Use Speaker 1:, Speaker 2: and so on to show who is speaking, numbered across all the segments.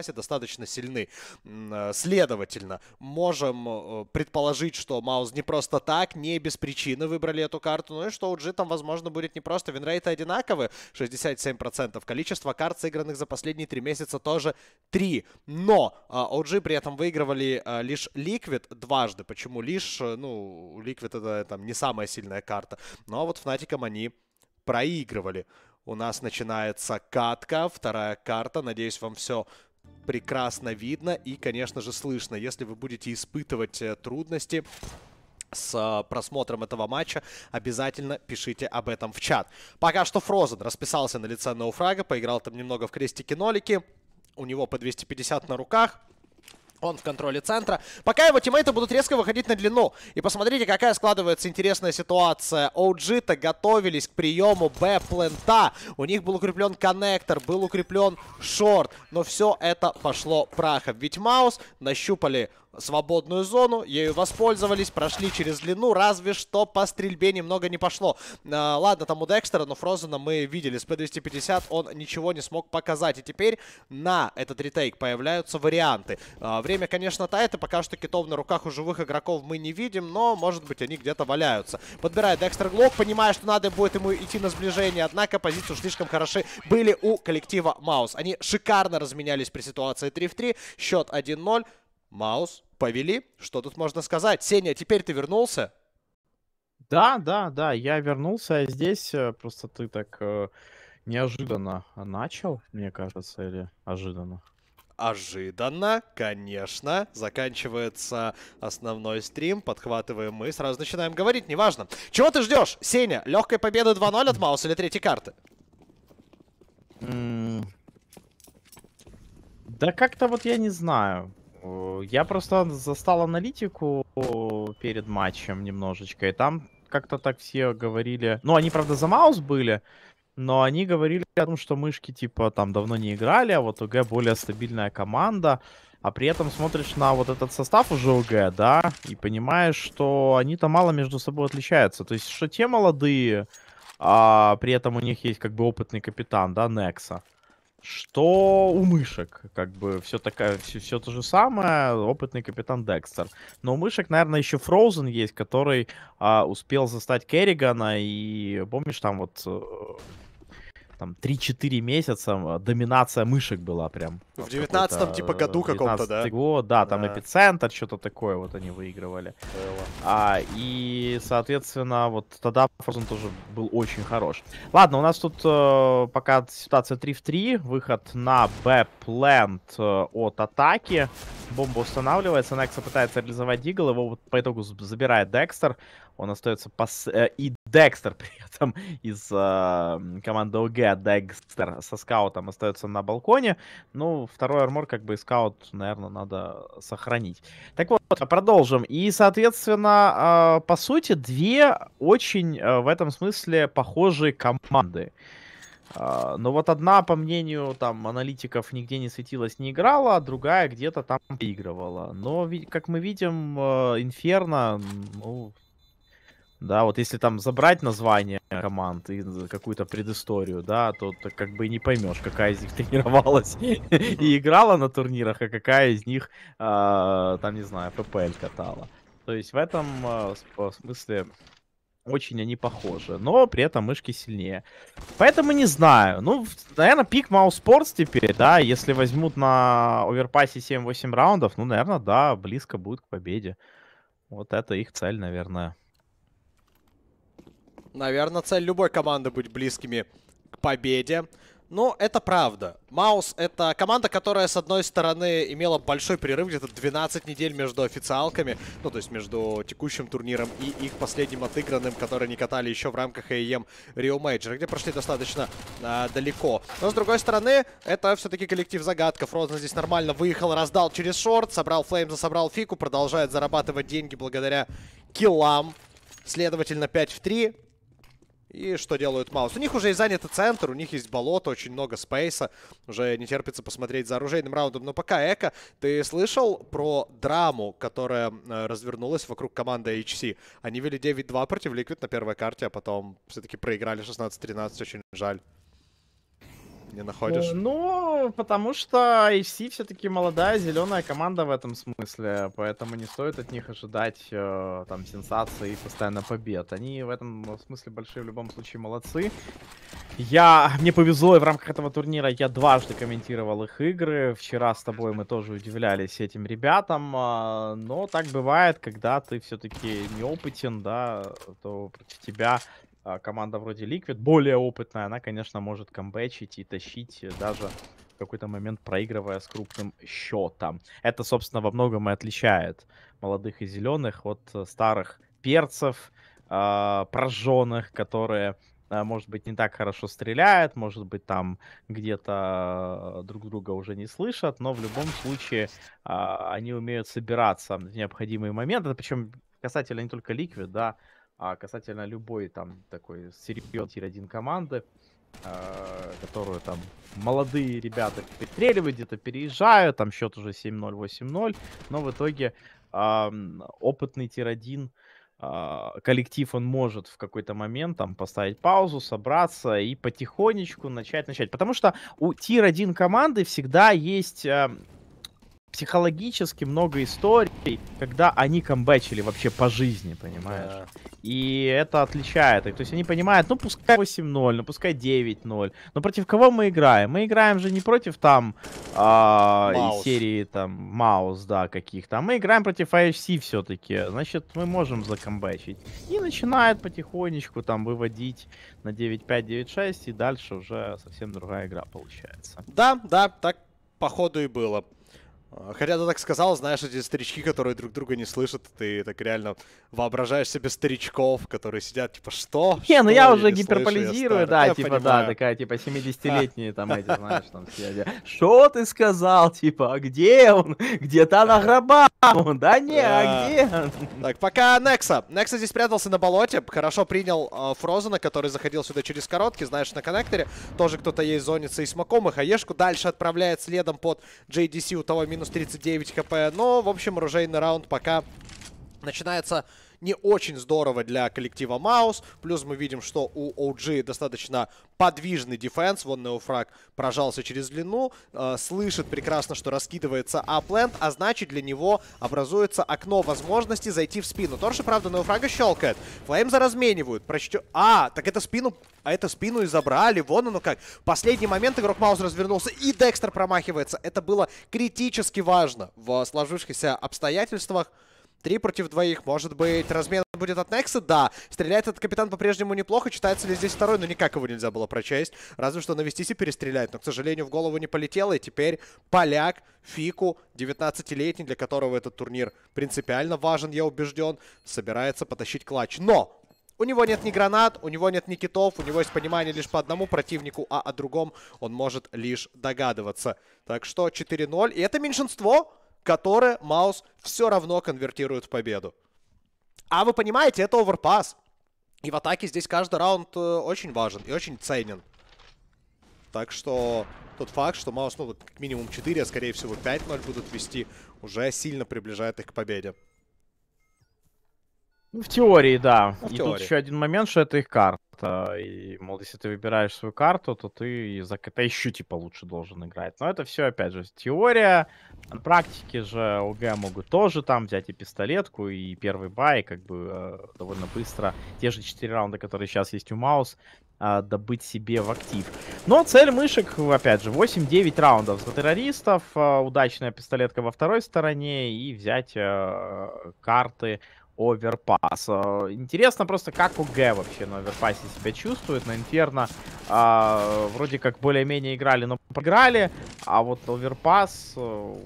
Speaker 1: запасе достаточно сильны. Э, следовательно, можем э, предположить, что Маус не просто так, не без причины выбрали эту карту, ну и что у G там, возможно, будет не просто. Винрейты одинаковы, 67%. Количество карт, сыгранных за последние три месяца, тоже 3. Но OG а, при этом выигрывали а, лишь Liquid дважды. Почему лишь? Э, ну, Liquid это там не самая сильная карта. Но вот Фнатиком они проигрывали. У нас начинается катка, вторая карта. Надеюсь, вам все прекрасно видно и, конечно же, слышно. Если вы будете испытывать э, трудности с э, просмотром этого матча, обязательно пишите об этом в чат. Пока что Фрозен расписался на лице Ноуфрага, поиграл там немного в крестики-нолики. У него по 250 на руках. Он в контроле центра. Пока его тиммейты будут резко выходить на длину. И посмотрите, какая складывается интересная ситуация. OG-то готовились к приему Б-плента. У них был укреплен коннектор, был укреплен шорт. Но все это пошло прахом. Ведь Маус нащупали свободную зону, ею воспользовались, прошли через длину, разве что по стрельбе немного не пошло. А, ладно, там у Декстера, но Фрозена мы видели, с P250 он ничего не смог показать. И теперь на этот ретейк появляются варианты. А, время, конечно, тает, и пока что китов на руках у живых игроков мы не видим, но, может быть, они где-то валяются. Подбирает Декстер Глок, понимая, что надо будет ему идти на сближение, однако позиции слишком хороши были у коллектива Маус. Они шикарно разменялись при ситуации 3 в 3, счет 1-0. Маус, повели. Что тут можно сказать? Сеня, теперь ты вернулся?
Speaker 2: Да, да, да, я вернулся а здесь. Э, просто ты так э, неожиданно начал, мне кажется, или ожиданно.
Speaker 1: Ожиданно, конечно, заканчивается основной стрим, подхватываем мы, сразу начинаем говорить, неважно. Чего ты ждешь, Сеня? Легкой победы 2-0 от Мауса или третьей карты?
Speaker 2: Mm. Да как-то вот я не знаю. Я просто застал аналитику перед матчем немножечко, и там как-то так все говорили... Ну, они, правда, за Маус были, но они говорили о том, что мышки, типа, там давно не играли, а вот УГ более стабильная команда, а при этом смотришь на вот этот состав уже УГ, да, и понимаешь, что они-то мало между собой отличаются. То есть, что те молодые, а при этом у них есть как бы опытный капитан, да, Некса что у мышек, как бы все такая, все, все то же самое, опытный капитан Декстер. Но у мышек, наверное, еще Фроузен есть, который а, успел застать Керригана, и помнишь, там вот э, там 3-4 месяца доминация мышек была прям. В 19-м типа году э, каком-то, да? Год, да, там да. эпицентр, что-то такое вот они выигрывали. А, и, соответственно, вот тогда Frozen тоже был очень хорош. Ладно, у нас тут э, пока ситуация 3 в 3, выход на Б-плент э, от атаки. Бомба устанавливается, Некса пытается реализовать Дигл, его вот по итогу забирает Декстер. Он остается пос... Э, и Декстер при этом из э, команды ОГ, а Декстер со скаутом остается на балконе. Ну, второй армор, как бы, и скаут, наверное, надо сохранить. Так вот, а продолжим. И, соответственно, э, по сути, две очень э, в этом смысле похожие команды. Э, но вот одна, по мнению там аналитиков, нигде не светилась, не играла, а другая где-то там поигрывала. Но, как мы видим, э, Инферно, ну, да, вот если там забрать название команд и какую-то предысторию, да, то, то как бы и не поймешь, какая из них тренировалась и играла на турнирах, а какая из них, а, там, не знаю, ППЛ катала. То есть в этом а, смысле очень они похожи, но при этом мышки сильнее. Поэтому не знаю. Ну, наверное, пик Маус-спортс теперь, да, если возьмут на оверпассе 7-8 раундов, ну, наверное, да, близко будет к победе. Вот это их цель, наверное.
Speaker 1: Наверное, цель любой команды быть близкими к победе. Но это правда. Маус — это команда, которая, с одной стороны, имела большой прерыв, где-то 12 недель между официалками, ну, то есть между текущим турниром и их последним отыгранным, который не катали еще в рамках AEM Rio Major, где прошли достаточно э, далеко. Но, с другой стороны, это все-таки коллектив загадка. Фрозен здесь нормально выехал, раздал через шорт, собрал Флеймза, собрал Фику, продолжает зарабатывать деньги благодаря киллам. Следовательно, 5 в 3. И что делают Маус? У них уже и занято центр, у них есть болото, очень много спейса. Уже не терпится посмотреть за оружейным раундом. Но пока Эко, ты слышал про драму, которая э, развернулась вокруг команды HC? Они вели 9-2 против Liquid на первой карте, а потом все-таки проиграли 16-13, очень жаль не э, находишь?
Speaker 2: Ну, потому что HC все-таки молодая, зеленая команда в этом смысле, поэтому не стоит от них ожидать э, там сенсации и постоянно побед. Они в этом смысле большие в любом случае молодцы. Я, мне повезло, и в рамках этого турнира я дважды комментировал их игры. Вчера с тобой мы тоже удивлялись этим ребятам, э, но так бывает, когда ты все-таки неопытен, да, то против тебя а, команда вроде Liquid, более опытная, она, конечно, может камбэчить и тащить э, даже в какой-то момент проигрывая с крупным счетом. Это, собственно, во многом и отличает молодых и зеленых от э, старых перцев, а, прожженных, которые а, может быть, не так хорошо стреляют, может быть, там где-то э, друг друга уже не слышат, но в любом случае они умеют собираться в необходимые моменты. Причем касательно не только Liquid, да, а касательно любой там такой серьезной один команды, э, которую там молодые ребята перестреливают, где-то переезжают, там счет уже 7-0, 8-0, но в итоге э, опытный тир-1 а, коллектив, он может в какой-то момент там поставить паузу, собраться и потихонечку начать начать. Потому что у тир-1 команды всегда есть психологически много историй, когда они камбэчили вообще по жизни, понимаешь? Да. И это отличает То есть они понимают, ну пускай 8-0, ну пускай 9-0. Но против кого мы играем? Мы играем же не против там а, э, серии там Маус, да, каких-то. А мы играем против AFC а все-таки. Значит, мы можем закомбэчить. И начинает потихонечку там выводить на 9-5, 9-6. И дальше уже совсем другая игра получается.
Speaker 1: Да, да, так походу и было. А, хотя ты так сказал, знаешь, эти старички, которые друг друга не слышат, ты так реально воображаешь себе старичков, которые
Speaker 2: сидят, типа, что? Не, ну что? ну я, я уже гиперполизирую, да, я типа, понимаю. да, такая, типа, 70-летние там эти, знаешь, там все. Что ты сказал, типа, а где он? Где-то на
Speaker 1: гробах он, да не, а где он? Так, пока Некса. Некса здесь прятался на болоте, хорошо принял а, Фрозена, который заходил сюда через короткий, знаешь, на коннекторе. Тоже кто-то есть зонится и смоком, и Хаешку дальше отправляет следом под JDC у того минута минус 39 хп. Но, в общем, оружейный раунд пока начинается не очень здорово для коллектива Маус. Плюс мы видим, что у OG достаточно подвижный дефенс. Вон Неофраг прожался через длину. Э, слышит прекрасно, что раскидывается аплент, а значит для него образуется окно возможности зайти в спину. Торши, правда, Неофрага щелкает. Флейм заразменивают. Прочтё... А, так это спину... А это спину и забрали. Вон оно как. Последний момент игрок Маус развернулся, и Декстер промахивается. Это было критически важно в сложившихся обстоятельствах. Три против двоих, может быть. Размен будет от Некса? Да. Стреляет этот капитан по-прежнему неплохо. Читается ли здесь второй? но ну, никак его нельзя было прочесть. Разве что навестись и перестрелять. Но, к сожалению, в голову не полетело. И теперь поляк, Фику, 19-летний, для которого этот турнир принципиально важен, я убежден, собирается потащить клатч. Но! У него нет ни гранат, у него нет ни китов, у него есть понимание лишь по одному противнику, а о другом он может лишь догадываться. Так что 4-0. И это меньшинство которое Маус все равно конвертирует в победу. А вы понимаете, это оверпас. И в атаке здесь каждый раунд э, очень важен и очень ценен. Так что тот факт, что Маус, ну, как минимум 4, а скорее всего 5-0 будут вести, уже сильно приближает их к победе.
Speaker 2: Ну, в теории, да. Ну, в и теории. тут еще один момент, что это их карта. И, мол, если ты выбираешь свою карту, то ты за кота еще типа лучше должен играть. Но это все, опять же, теория. На практике же ОГ могут тоже там взять и пистолетку, и первый бай, как бы э, довольно быстро. Те же 4 раунда, которые сейчас есть у Маус, э, добыть себе в актив. Но цель мышек, опять же, 8-9 раундов за террористов, э, удачная пистолетка во второй стороне и взять э, карты оверпас. А, интересно просто, как у Г вообще на оверпасе себя чувствует. На Инферно а, вроде как более-менее играли, но проиграли. А вот оверпас а,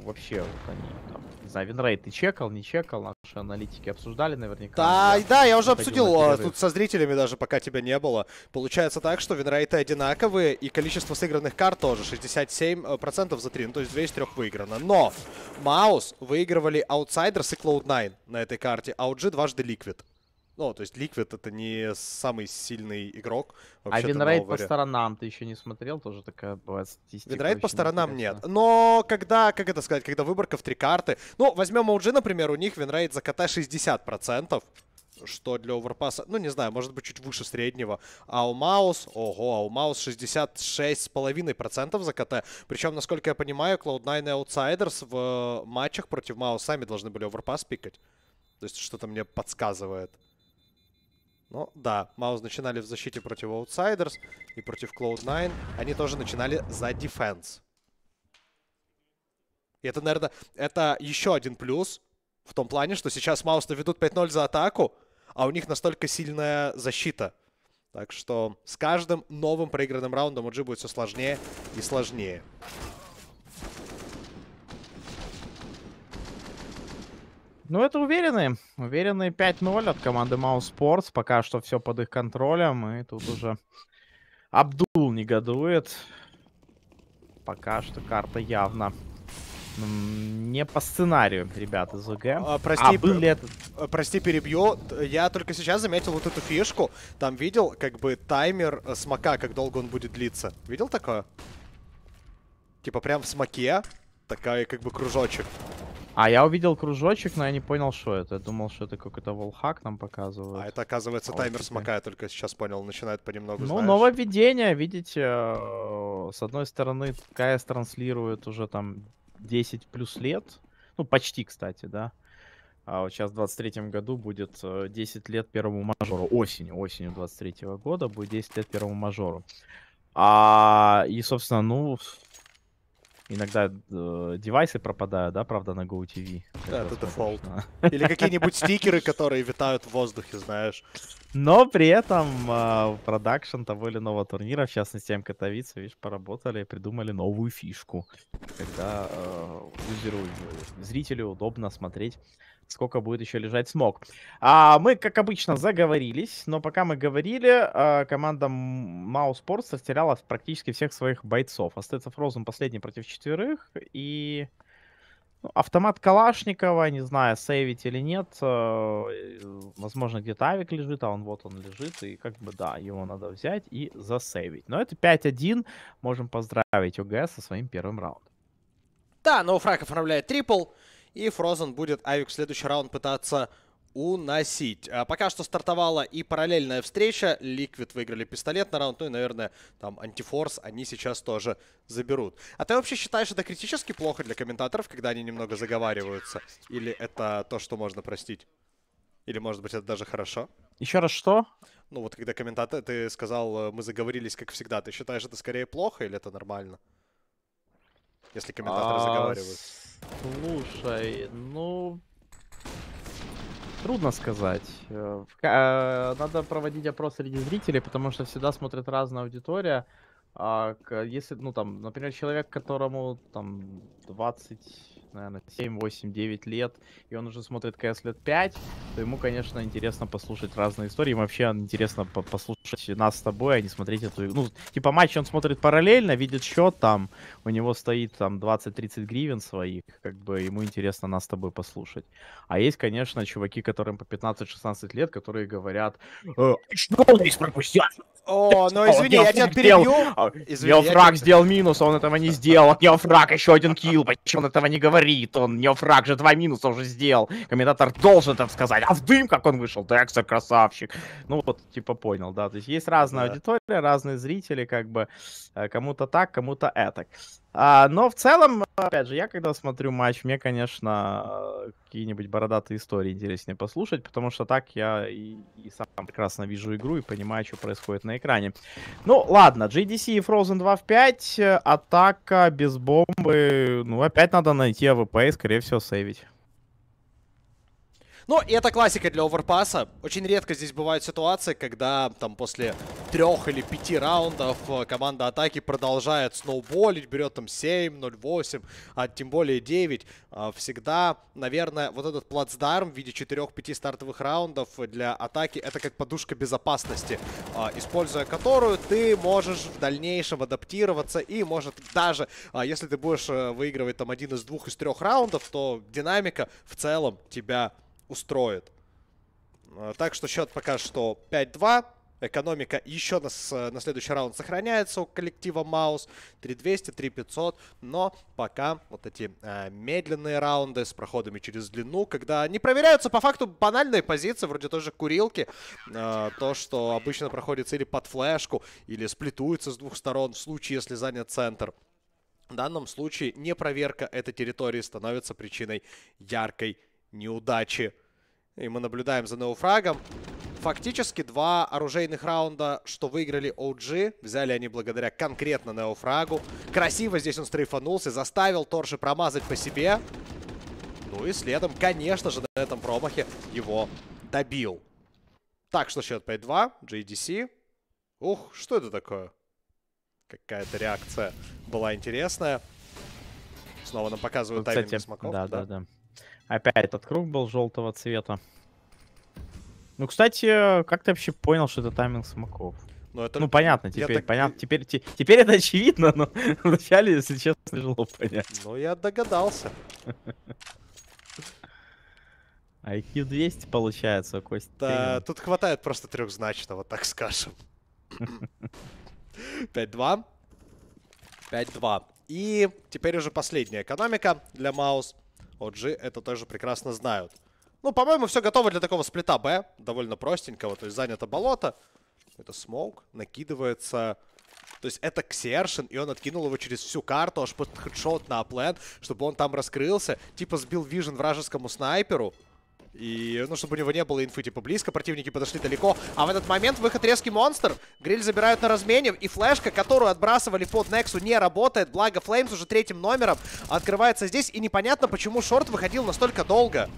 Speaker 2: вообще вот они там не знаю, винрейт ты чекал, не чекал, наши аналитики обсуждали наверняка. Да, да, да я уже обсудил а, тут
Speaker 1: со зрителями даже, пока тебя не было. Получается так, что винрейты одинаковые, и количество сыгранных карт тоже 67% э, за 3, ну то есть 2 из 3 выиграно. Но Маус выигрывали Outsiders и Cloud9 на этой карте, а OG дважды Liquid. Ну, то есть Ликвид это
Speaker 2: не самый сильный игрок. А винрейт по сторонам ты еще не смотрел, тоже такая бывает статистика. Винрейт по сторонам
Speaker 1: нет. Но когда, как это сказать, когда выборка в три карты... Ну, возьмем OG, например, у них винрейт за КТ 60%. Что для оверпаса, ну не знаю, может быть чуть выше среднего. А у Маус, ого, а у Маус 66,5% за КТ. Причем, насколько я понимаю, Cloud9 и Outsiders в э, матчах против Маус сами должны были оверпас пикать. То есть что-то мне подсказывает. Ну, да, Маус начинали в защите против Outsiders и против Cloud9. Они тоже начинали за дефенс. И это, наверное, это еще один плюс в том плане, что сейчас Маус-то ведут 5-0 за атаку, а у них настолько сильная защита. Так что с каждым новым проигранным раундом у будет все сложнее и сложнее.
Speaker 2: Ну, это уверенные. Уверенные 5-0 от команды Mouse Sports. Пока что все под их контролем. И тут уже Абдул негодует. Пока что карта явно не по сценарию, ребята из ОГ. А, а прости, а был ли э,
Speaker 1: прости, перебью. Я только сейчас заметил вот эту фишку. Там видел, как бы, таймер э, смока, как долго он будет длиться. Видел такое? Типа прям в смоке такая, как бы, кружочек.
Speaker 2: А, я увидел кружочек, но я не понял, что это. Я думал, что это какой-то волхак нам показывает. А это,
Speaker 1: оказывается, а О, таймер смока, я только сейчас понял. Начинает понемногу, Ну, знаешь.
Speaker 2: нововведение, видите, э, с одной стороны, КС транслирует уже там 10 плюс лет. Ну, почти, кстати, да. А вот сейчас в 23 году будет 10 э, лет первому мажору. Осенью, осенью 23 -го года будет 10 лет первому мажору. А, и, собственно, ну, Иногда э, девайсы пропадают, да, правда, на GoTV. Да, это дефолт. Или какие-нибудь
Speaker 1: стикеры, которые витают в воздухе, знаешь.
Speaker 2: Но при этом э, продакшн того или иного турнира, в частности, МК Тавица, видишь, поработали и придумали новую фишку. Когда э, юзеру, э, зрителю удобно смотреть сколько будет еще лежать смог. А, мы, как обычно, заговорились, но пока мы говорили, а, команда Маус Sports растеряла практически всех своих бойцов. Остается Фрозен последний против четверых, и ну, автомат Калашникова, не знаю, сейвить или нет, а, возможно, где-то Авик лежит, а он вот он лежит, и как бы, да, его надо взять и засейвить. Но это 5-1, можем поздравить ОГС со своим первым раундом.
Speaker 1: Да, но фраг оформляет трипл. И Фрозен будет Айвик в следующий раунд пытаться уносить. А пока что стартовала и параллельная встреча. Ликвид выиграли пистолет на раунд. Ну и, наверное, там антифорс они сейчас тоже заберут. А ты вообще считаешь это критически плохо для комментаторов, когда они немного заговариваются? Или это то, что можно простить? Или, может быть, это даже хорошо?
Speaker 2: Еще раз что?
Speaker 1: Ну вот, когда комментатор, ты сказал, э, мы заговорились, как всегда. Ты считаешь это скорее плохо или это нормально?
Speaker 2: Если комментаторы заговаривают. А, слушай, ну... Трудно сказать. Э, э, надо проводить опрос среди зрителей, потому что всегда смотрит разная аудитория. А, если, ну, там, например, человек, которому там 20 наверное, 7, 8, 9 лет, и он уже смотрит КС лет 5, то ему, конечно, интересно послушать разные истории. Им вообще интересно по послушать нас с тобой, а не смотреть эту... Ну, типа матч он смотрит параллельно, видит счет там, у него стоит там 20-30 гривен своих, как бы ему интересно нас с тобой послушать. А есть, конечно, чуваки, которым по 15-16 лет, которые говорят... «Э, что он здесь пропустил?
Speaker 1: О, ну извини, я тебя перебью. А, извини, фраг сделал
Speaker 2: минус, а он этого не сделал. я фраг еще один килл, почему он этого не говорит? говорит, он, не фраг же два минуса уже сделал. Комментатор должен это сказать, а в дым как он вышел, Декса красавчик. Ну вот, типа понял, да, то есть есть разная да. аудитория, разные зрители, как бы, э, кому-то так, кому-то это. А, но в целом, опять же, я когда смотрю матч, мне, конечно, какие-нибудь бородатые истории интереснее послушать, потому что так я и, и сам прекрасно вижу игру и понимаю, что происходит на экране. Ну, ладно, GDC и Frozen 2 в 5, атака без бомбы, ну, опять надо найти АВП и, скорее всего, сейвить.
Speaker 1: Ну, и это классика для оверпаса. Очень редко здесь бывают ситуации, когда там после трех или пяти раундов э, команда атаки продолжает сноуболить, берет там 7, 0,8, а тем более 9. Э, всегда, наверное, вот этот плацдарм в виде 4-5 стартовых раундов для атаки это как подушка безопасности, э, используя которую ты можешь в дальнейшем адаптироваться и может даже, если ты будешь выигрывать там один из двух из трех раундов, то динамика в целом тебя устроит. Так что счет пока что 5-2. Экономика еще на, на следующий раунд сохраняется у коллектива Маус. 3200, 3500. Но пока вот эти э, медленные раунды с проходами через длину, когда не проверяются по факту банальные позиции, вроде тоже курилки. Э, то, что обычно проходит или под флешку, или сплетуется с двух сторон в случае, если занят центр. В данном случае не проверка этой территории становится причиной яркой неудачи. И мы наблюдаем за неофрагом. Фактически два оружейных раунда, что выиграли OG. Взяли они благодаря конкретно Неофрагу. Красиво здесь он стрейфанулся, заставил Торши промазать по себе. Ну и следом, конечно же, на этом промахе его добил. Так, что счет 5-2, JDC. Ух, что это такое? Какая-то реакция была интересная. Снова нам показывают ну, тайминг смоков. Да, да, да,
Speaker 2: да. Опять этот круг был желтого цвета. Ну, кстати, как ты вообще понял, что это тайминг смоков? Ну, это... ну понятно, теперь так... понятно. Теперь, те, теперь это очевидно, но вначале, если честно, тяжело понять.
Speaker 1: Ну, я догадался.
Speaker 2: IQ а 200 получается, Кость. Да,
Speaker 1: тут хватает просто трехзначного, так скажем. 5-2. 5-2. И теперь уже последняя экономика для Маус. OG это тоже прекрасно знают. Ну, по-моему, все готово для такого сплита Б. Довольно простенького. То есть занято болото. Это смоук. Накидывается... То есть это Ксершин, и он откинул его через всю карту, аж под хедшот на аплен, чтобы он там раскрылся. Типа сбил вижен вражескому снайперу. И, ну, чтобы у него не было инфы, типа, близко, противники подошли далеко. А в этот момент выход резкий монстр. Гриль забирают на размене, и флешка, которую отбрасывали под Нексу, не работает. Благо, Флеймс уже третьим номером открывается здесь, и непонятно, почему Шорт выходил настолько долго.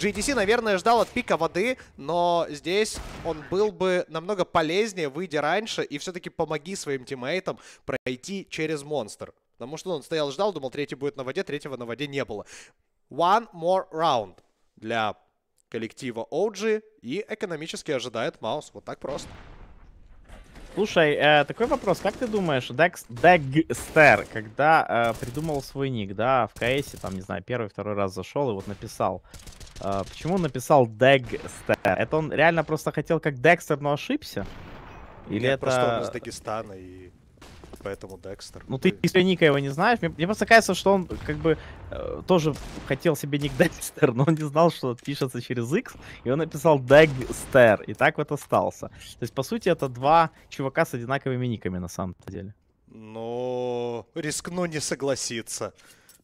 Speaker 1: GDC, наверное, ждал от пика воды, но здесь он был бы намного полезнее, выйди раньше и все-таки помоги своим тиммейтам пройти через монстр. Потому что он стоял, ждал, думал, третий будет на воде, третьего на воде не было. One more round для коллектива OG и экономически ожидает Маус. Вот так просто.
Speaker 2: Слушай, э, такой вопрос, как ты думаешь, Декс, Дегстер, когда э, придумал свой ник, да, в КС, там, не знаю, первый, второй раз зашел и вот написал, а, почему он написал Дэгстер? Это он реально просто хотел как Декстер, но ошибся? Или Нет, это... просто он из
Speaker 1: Дагестана и поэтому Декстер. Ну ты из ника
Speaker 2: его не знаешь. Мне, мне просто кажется, что он как бы э, тоже хотел себе ник Декстер, но он не знал, что пишется через X, и он написал Дэгстер, и так вот остался. То есть, по сути, это два чувака с одинаковыми никами на самом-то деле.
Speaker 1: Ну, рискну не согласиться.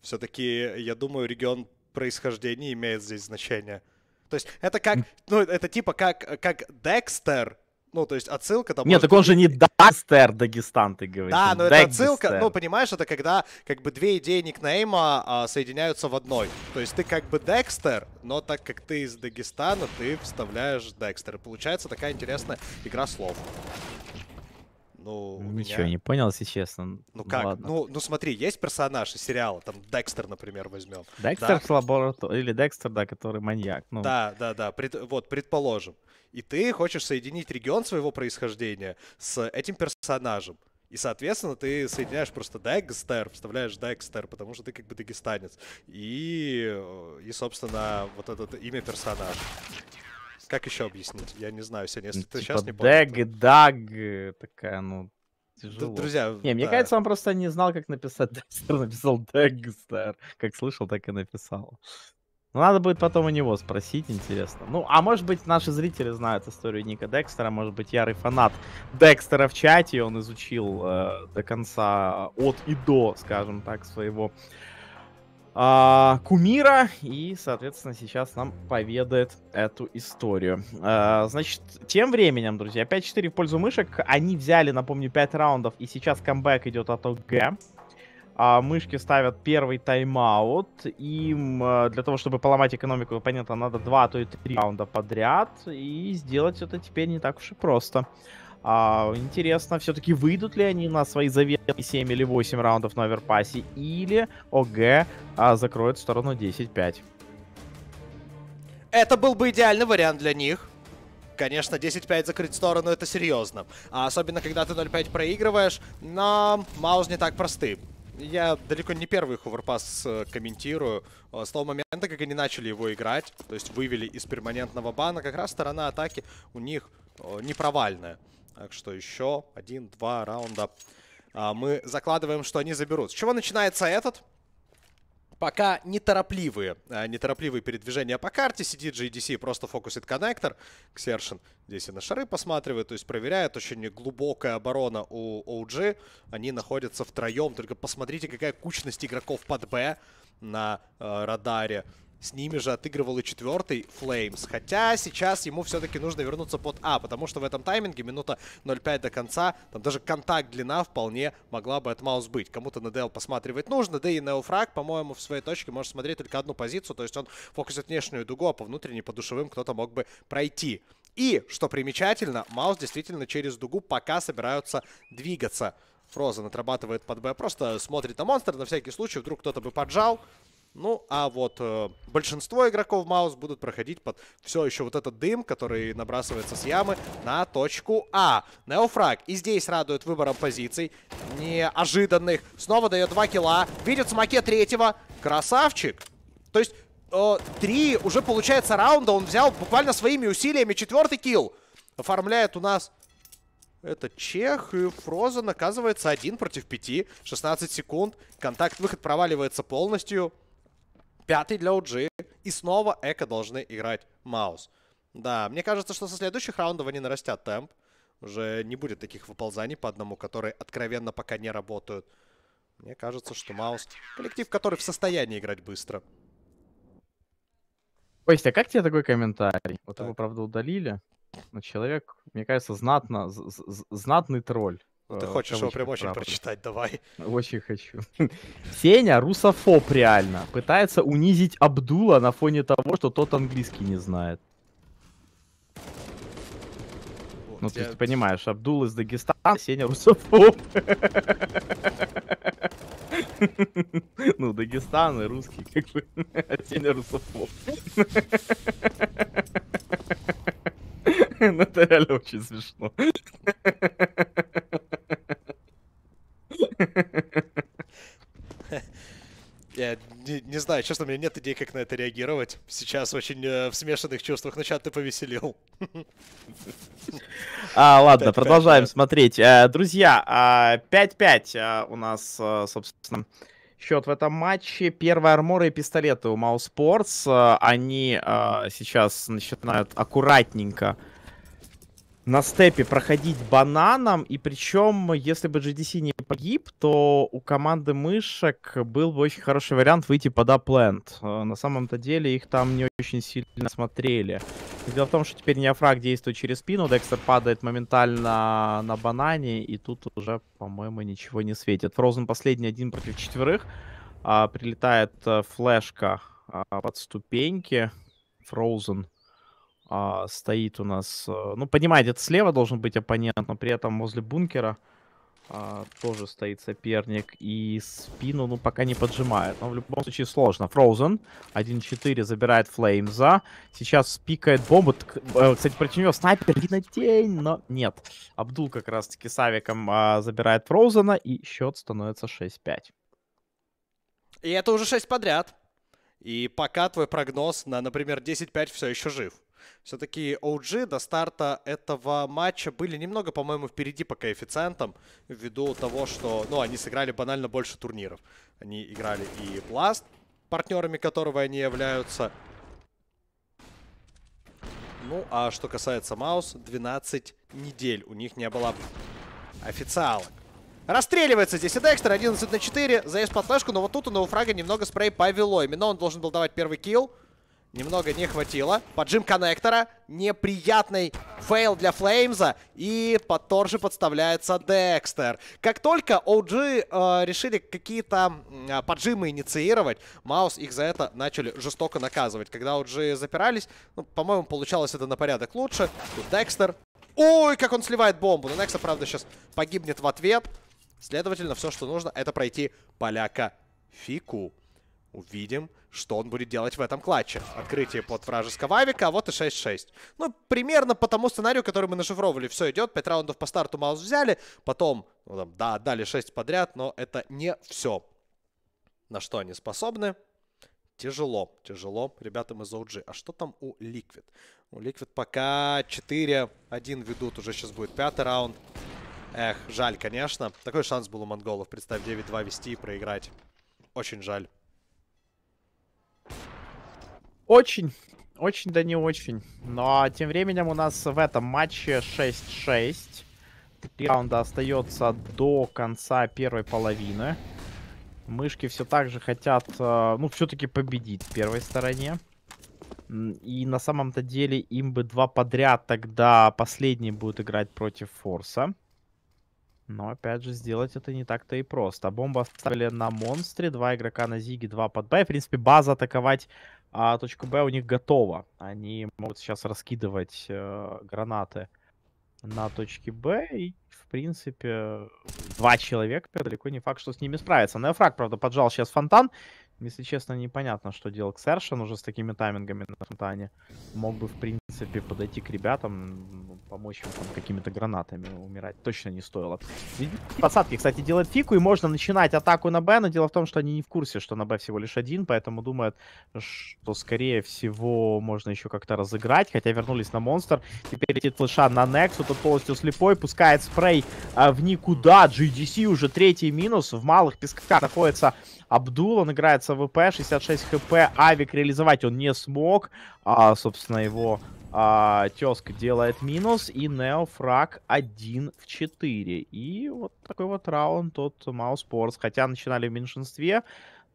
Speaker 1: Все-таки, я думаю, регион происхождение имеет здесь значение. То есть это как, ну, это типа как, как Декстер, ну, то есть отсылка там... Нет, так он же
Speaker 2: не Дастер Дагестан, ты говоришь. Да, но это отсылка, ну,
Speaker 1: понимаешь, это когда как бы две идеи никнейма а, соединяются в одной. То есть ты как бы Декстер, но так как ты из Дагестана, ты вставляешь Декстер. получается такая интересная игра слов ну...
Speaker 2: Ничего меня... не понял, если честно. Ну, ну как? Ладно.
Speaker 1: Ну, ну смотри, есть персонаж из сериала, там Декстер, например, возьмем. Декстер да?
Speaker 2: с или Декстер, да, который маньяк. Ну.
Speaker 1: Да, да, да, пред... вот, предположим. И ты хочешь соединить регион своего происхождения с этим персонажем. И, соответственно, ты соединяешь просто Дагестер, вставляешь Дагестер, потому что ты как бы дагестанец. И, э, и собственно, вот это имя персонажа. Как еще объяснить? Я не знаю, Сеня, если ну, ты типа сейчас не понял.
Speaker 2: Дэг, даг, э, такая, ну, тяжело. Да, друзья, не, мне да. кажется, он просто не знал, как написать Декстер, написал Декстер. Как слышал, так и написал. Но ну, надо будет потом у него спросить, интересно. Ну, а может быть, наши зрители знают историю Ника Декстера, может быть, ярый фанат Декстера в чате, он изучил э, до конца от и до, скажем так, своего а, кумира, и, соответственно, сейчас нам поведает эту историю. А, значит, тем временем, друзья, 5-4 в пользу мышек. Они взяли, напомню, 5 раундов, и сейчас камбэк идет от ОГ. А, мышки ставят первый тайм-аут. Им а, для того, чтобы поломать экономику оппонента, надо 2, а то и 3 раунда подряд. И сделать это теперь не так уж и просто. А, интересно, все-таки выйдут ли они на свои заветные 7 или 8 раундов на оверпассе, или ОГ а, закроет сторону 10-5.
Speaker 1: Это был бы идеальный вариант для них. Конечно, 10-5 закрыть сторону это серьезно. А особенно, когда ты 0-5 проигрываешь, но Маус не так просты. Я далеко не первый их оверпас э, комментирую. Э, с того момента, как они начали его играть, то есть вывели из перманентного бана, как раз сторона атаки у них э, не провальная. Так что еще один-два раунда а, мы закладываем, что они заберут. С чего начинается этот? Пока неторопливые, а, неторопливые передвижения по карте. Сидит GDC, просто фокусит коннектор. Ксершин здесь и на шары посматривает, то есть проверяет. Очень глубокая оборона у OG. Они находятся втроем. Только посмотрите, какая кучность игроков под Б на э, радаре. С ними же отыгрывал и четвертый Флеймс. Хотя сейчас ему все-таки нужно вернуться под А, потому что в этом тайминге минута 0.5 до конца, там даже контакт длина вполне могла бы от Маус быть. Кому-то на DL посматривать нужно, да и Неофраг, по-моему, в своей точке может смотреть только одну позицию, то есть он фокусит внешнюю дугу, а по внутренней, по душевым кто-то мог бы пройти. И, что примечательно, Маус действительно через дугу пока собираются двигаться. Фроза отрабатывает под Б, просто смотрит на монстр, на всякий случай, вдруг кто-то бы поджал. Ну, а вот э, большинство игроков Маус будут проходить под все еще вот этот дым, который набрасывается с ямы на точку А. Неофраг и здесь радует выбором позиций неожиданных. Снова дает два килла. Видит смоке третьего. Красавчик. То есть э, три уже получается раунда. Он взял буквально своими усилиями четвертый килл. Оформляет у нас это чех, и Фроза, оказывается один против пяти. 16 секунд. Контакт-выход проваливается полностью. Пятый для OG. И снова Эко должны играть Маус. Да, мне кажется, что со следующих раундов они нарастят темп. Уже не будет таких выползаний по одному, которые откровенно пока не работают. Мне кажется, что Маус — коллектив, который в состоянии играть быстро.
Speaker 2: Костя, а как тебе такой комментарий? Вот так. его, правда, удалили. Но человек, мне кажется, знатно, знатный тролль. Ну, ты э, хочешь его прям очень правда. прочитать, давай. Очень хочу. Сеня русофоб реально. Пытается унизить Абдула на фоне того, что тот английский не знает. Вот, ну, я... есть ты понимаешь, Абдул из Дагестана, а Сеня русофоб. Ну, Дагестан и русский, как бы. А Сеня русофоб. Ну, это реально очень смешно.
Speaker 1: Я не, не знаю, честно, у меня нет идей, как на это реагировать. Сейчас
Speaker 2: очень э, в смешанных чувствах, но чат ты повеселил. А, ладно, продолжаем смотреть. Э, друзья, 5-5 а, э, у нас, э, собственно, счет в этом матче. Первые арморы и пистолеты у Мауспортс. Они сейчас начинают аккуратненько на степе проходить бананом, и причем, если бы GDC не погиб, то у команды мышек был бы очень хороший вариант выйти под аплент. Э, на самом-то деле их там не очень сильно смотрели. Дело в том, что теперь неофраг действует через спину, Декстер падает моментально на банане, и тут уже, по-моему, ничего не светит. Фрозен последний один против четверых, а, прилетает э, флешка а, под ступеньки. Фроузен а, стоит у нас. Э, ну, понимаете, это слева должен быть оппонент, но при этом возле бункера а, тоже стоит соперник. И спину, ну, пока не поджимает. Но в любом случае сложно. Frozen 1-4 забирает Флеймза. Сейчас пикает бомбу. Э, кстати, против него снайпер видно тень, но нет. Абдул как раз-таки с авиком а, забирает Фроузена, и счет становится 6-5.
Speaker 1: И это уже 6 подряд. И пока твой прогноз на, например, 10-5 все еще жив. Все-таки OG до старта этого матча были немного, по-моему, впереди по коэффициентам, ввиду того, что, ну, они сыграли банально больше турниров. Они играли и Blast, партнерами которого они являются. Ну, а что касается Маус, 12 недель у них не было официалок. Расстреливается здесь и Декстер, 11 на 4, заезд под флешку, но вот тут у него фрага немного спрей повело. Именно он должен был давать первый килл. Немного не хватило. Поджим коннектора. Неприятный фейл для Флеймза. И под торже подставляется Декстер. Как только OG э, решили какие-то э, поджимы инициировать, Маус их за это начали жестоко наказывать. Когда OG запирались, ну, по-моему, получалось это на порядок лучше. Тут Декстер. Ой, как он сливает бомбу. Но Некса, правда, сейчас погибнет в ответ. Следовательно, все, что нужно, это пройти поляка Фику. Увидим, что он будет делать в этом клатче. Открытие под вражеского авика, а вот и 6-6. Ну, примерно по тому сценарию, который мы нашифровали. Все идет, 5 раундов по старту Маус взяли, потом, ну, там, да, дали 6 подряд, но это не все. На что они способны? Тяжело, тяжело ребятам из OG. А что там у Liquid? У Liquid пока 4-1 ведут, уже сейчас будет пятый раунд. Эх, жаль, конечно. Такой шанс был у монголов, представь, 9-2 вести и проиграть. Очень жаль.
Speaker 2: Очень, очень да не очень. Но ну, а тем временем у нас в этом матче 6-6. Три раунда остается до конца первой половины. Мышки все так же хотят, э, ну, все-таки победить в первой стороне. И на самом-то деле им бы два подряд, тогда последний будет играть против Форса. Но, опять же, сделать это не так-то и просто. Бомба оставили на монстре, два игрока на Зиге, два под Б. В принципе, база атаковать а точка Б у них готова. Они могут сейчас раскидывать э, гранаты на точке Б, и, в принципе, два человека далеко не факт, что с ними справятся. Неофраг, правда, поджал сейчас фонтан, если честно, непонятно, что делал Ксершин уже с такими таймингами на фонтане. Мог бы, в принципе, подойти к ребятам, ну, помочь им какими-то гранатами умирать. Точно не стоило. Посадки, кстати, делают фику, и можно начинать атаку на Б, но дело в том, что они не в курсе, что на Б всего лишь один, поэтому думают, что, скорее всего, можно еще как-то разыграть, хотя вернулись на монстр. Теперь летит флеша на Нексу, тут полностью слепой, пускает спрей а, в никуда. GDC уже третий минус, в малых песках находится Абдул, он играет с АВП, 66 хп, авик реализовать он не смог, а, собственно, его а, тезка делает минус, и Нео фраг 1 в 4. И вот такой вот раунд тот Мауспортс, хотя начинали в меньшинстве,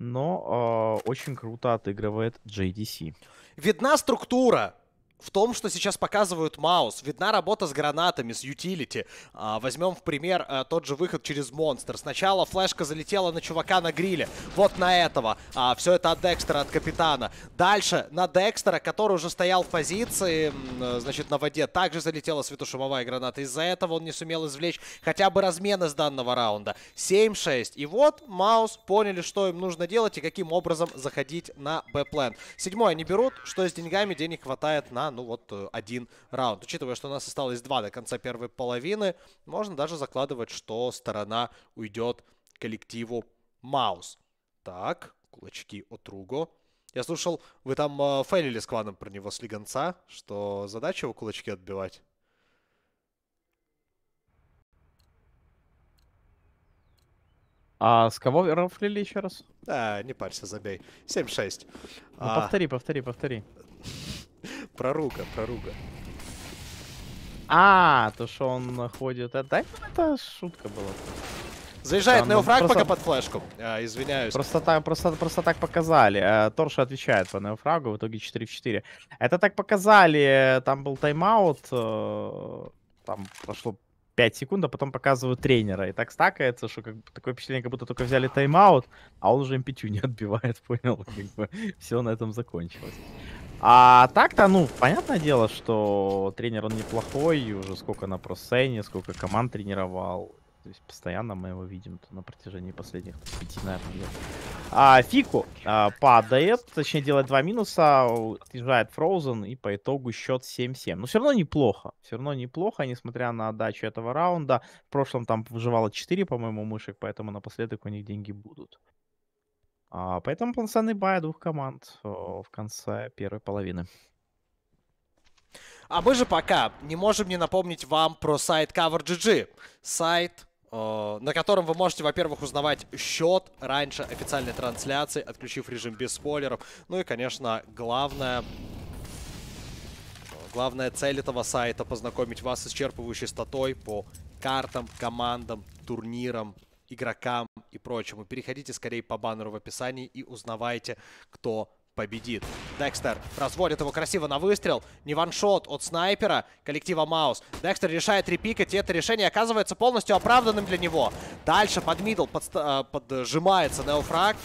Speaker 2: но э, очень круто отыгрывает JDC. Видна структура, в том, что сейчас показывают Маус, видна работа с гранатами, с ютилити.
Speaker 1: А, возьмем в пример а, тот же выход через монстр. Сначала флешка залетела на чувака на гриле, вот на этого. А, все это от Декстера, от капитана. Дальше на Декстера, который уже стоял в позиции, э, значит, на воде, также залетела светошумовая граната. Из-за этого он не сумел извлечь хотя бы размен из данного раунда. 7-6. И вот Маус поняли, что им нужно делать и каким образом заходить на Б-план. Седьмой они берут, что с деньгами, денег хватает на ну вот, э, один раунд. Учитывая, что у нас осталось два до конца первой половины, можно даже закладывать, что сторона уйдет коллективу Маус. Так, кулачки от Руго. Я слушал, вы там э, фейлили с Кваном про него с Лиганца, что задача его кулачки отбивать.
Speaker 2: А с кого рафлили
Speaker 1: еще раз? Да, не парься, забей. 7-6. Ну, а... Повтори,
Speaker 2: повтори, повтори. Проруга, проруга. А, то что он находит. Да, это шутка была. Заезжает Неофраг ну, просто... пока под флешку. А, извиняюсь. Просто так, просто, просто так показали. Э, Торша отвечает по Неофрагу, в итоге 4 в 4. Это так показали, там был тайм-аут, э, там прошло 5 секунд, а потом показывают тренера. И так стакается, что как, такое впечатление, как будто только взяли тайм-аут, а он уже импетю не отбивает, понял? Как бы все на этом закончилось. А так-то, ну, понятное дело, что тренер он неплохой, уже сколько на просцене, сколько команд тренировал. То есть постоянно мы его видим на протяжении последних пяти, наверное, лет. А, Фику а, падает, точнее делает два минуса, отъезжает Frozen и по итогу счет 7-7. Но все равно неплохо, все равно неплохо, несмотря на отдачу этого раунда. В прошлом там выживало 4, по-моему, мышек, поэтому напоследок у них деньги будут. А, поэтому полноценный бай двух команд в конце первой половины.
Speaker 1: А мы же пока не можем не напомнить вам про сайт CoverGG. Сайт, э, на котором вы можете, во-первых, узнавать счет раньше официальной трансляции, отключив режим без спойлеров. Ну и, конечно, главное... Главная цель этого сайта – познакомить вас с исчерпывающей статой по картам, командам, турнирам, игрокам, и прочему. Переходите скорее по баннеру в описании и узнавайте, кто победит. Декстер разводит его красиво на выстрел. Не ваншот от снайпера коллектива Маус. Декстер решает репикать, и это решение оказывается полностью оправданным для него. Дальше под мидл э, поджимается Неофраг.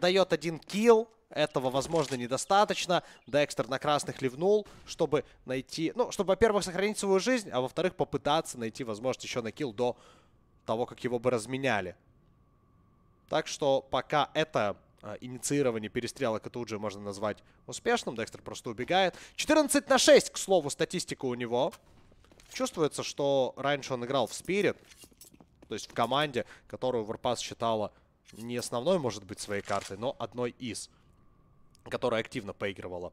Speaker 1: Дает один килл. Этого, возможно, недостаточно. Декстер на красных ливнул, чтобы найти... Ну, чтобы, во-первых, сохранить свою жизнь, а во-вторых, попытаться найти возможно, еще на килл до того, как его бы разменяли. Так что пока это а, инициирование перестрелок это уже можно назвать успешным. Декстер просто убегает. 14 на 6, к слову, статистика у него. Чувствуется, что раньше он играл в Спирит, то есть в команде, которую Варпас считала не основной, может быть, своей картой, но одной из, которая активно поигрывала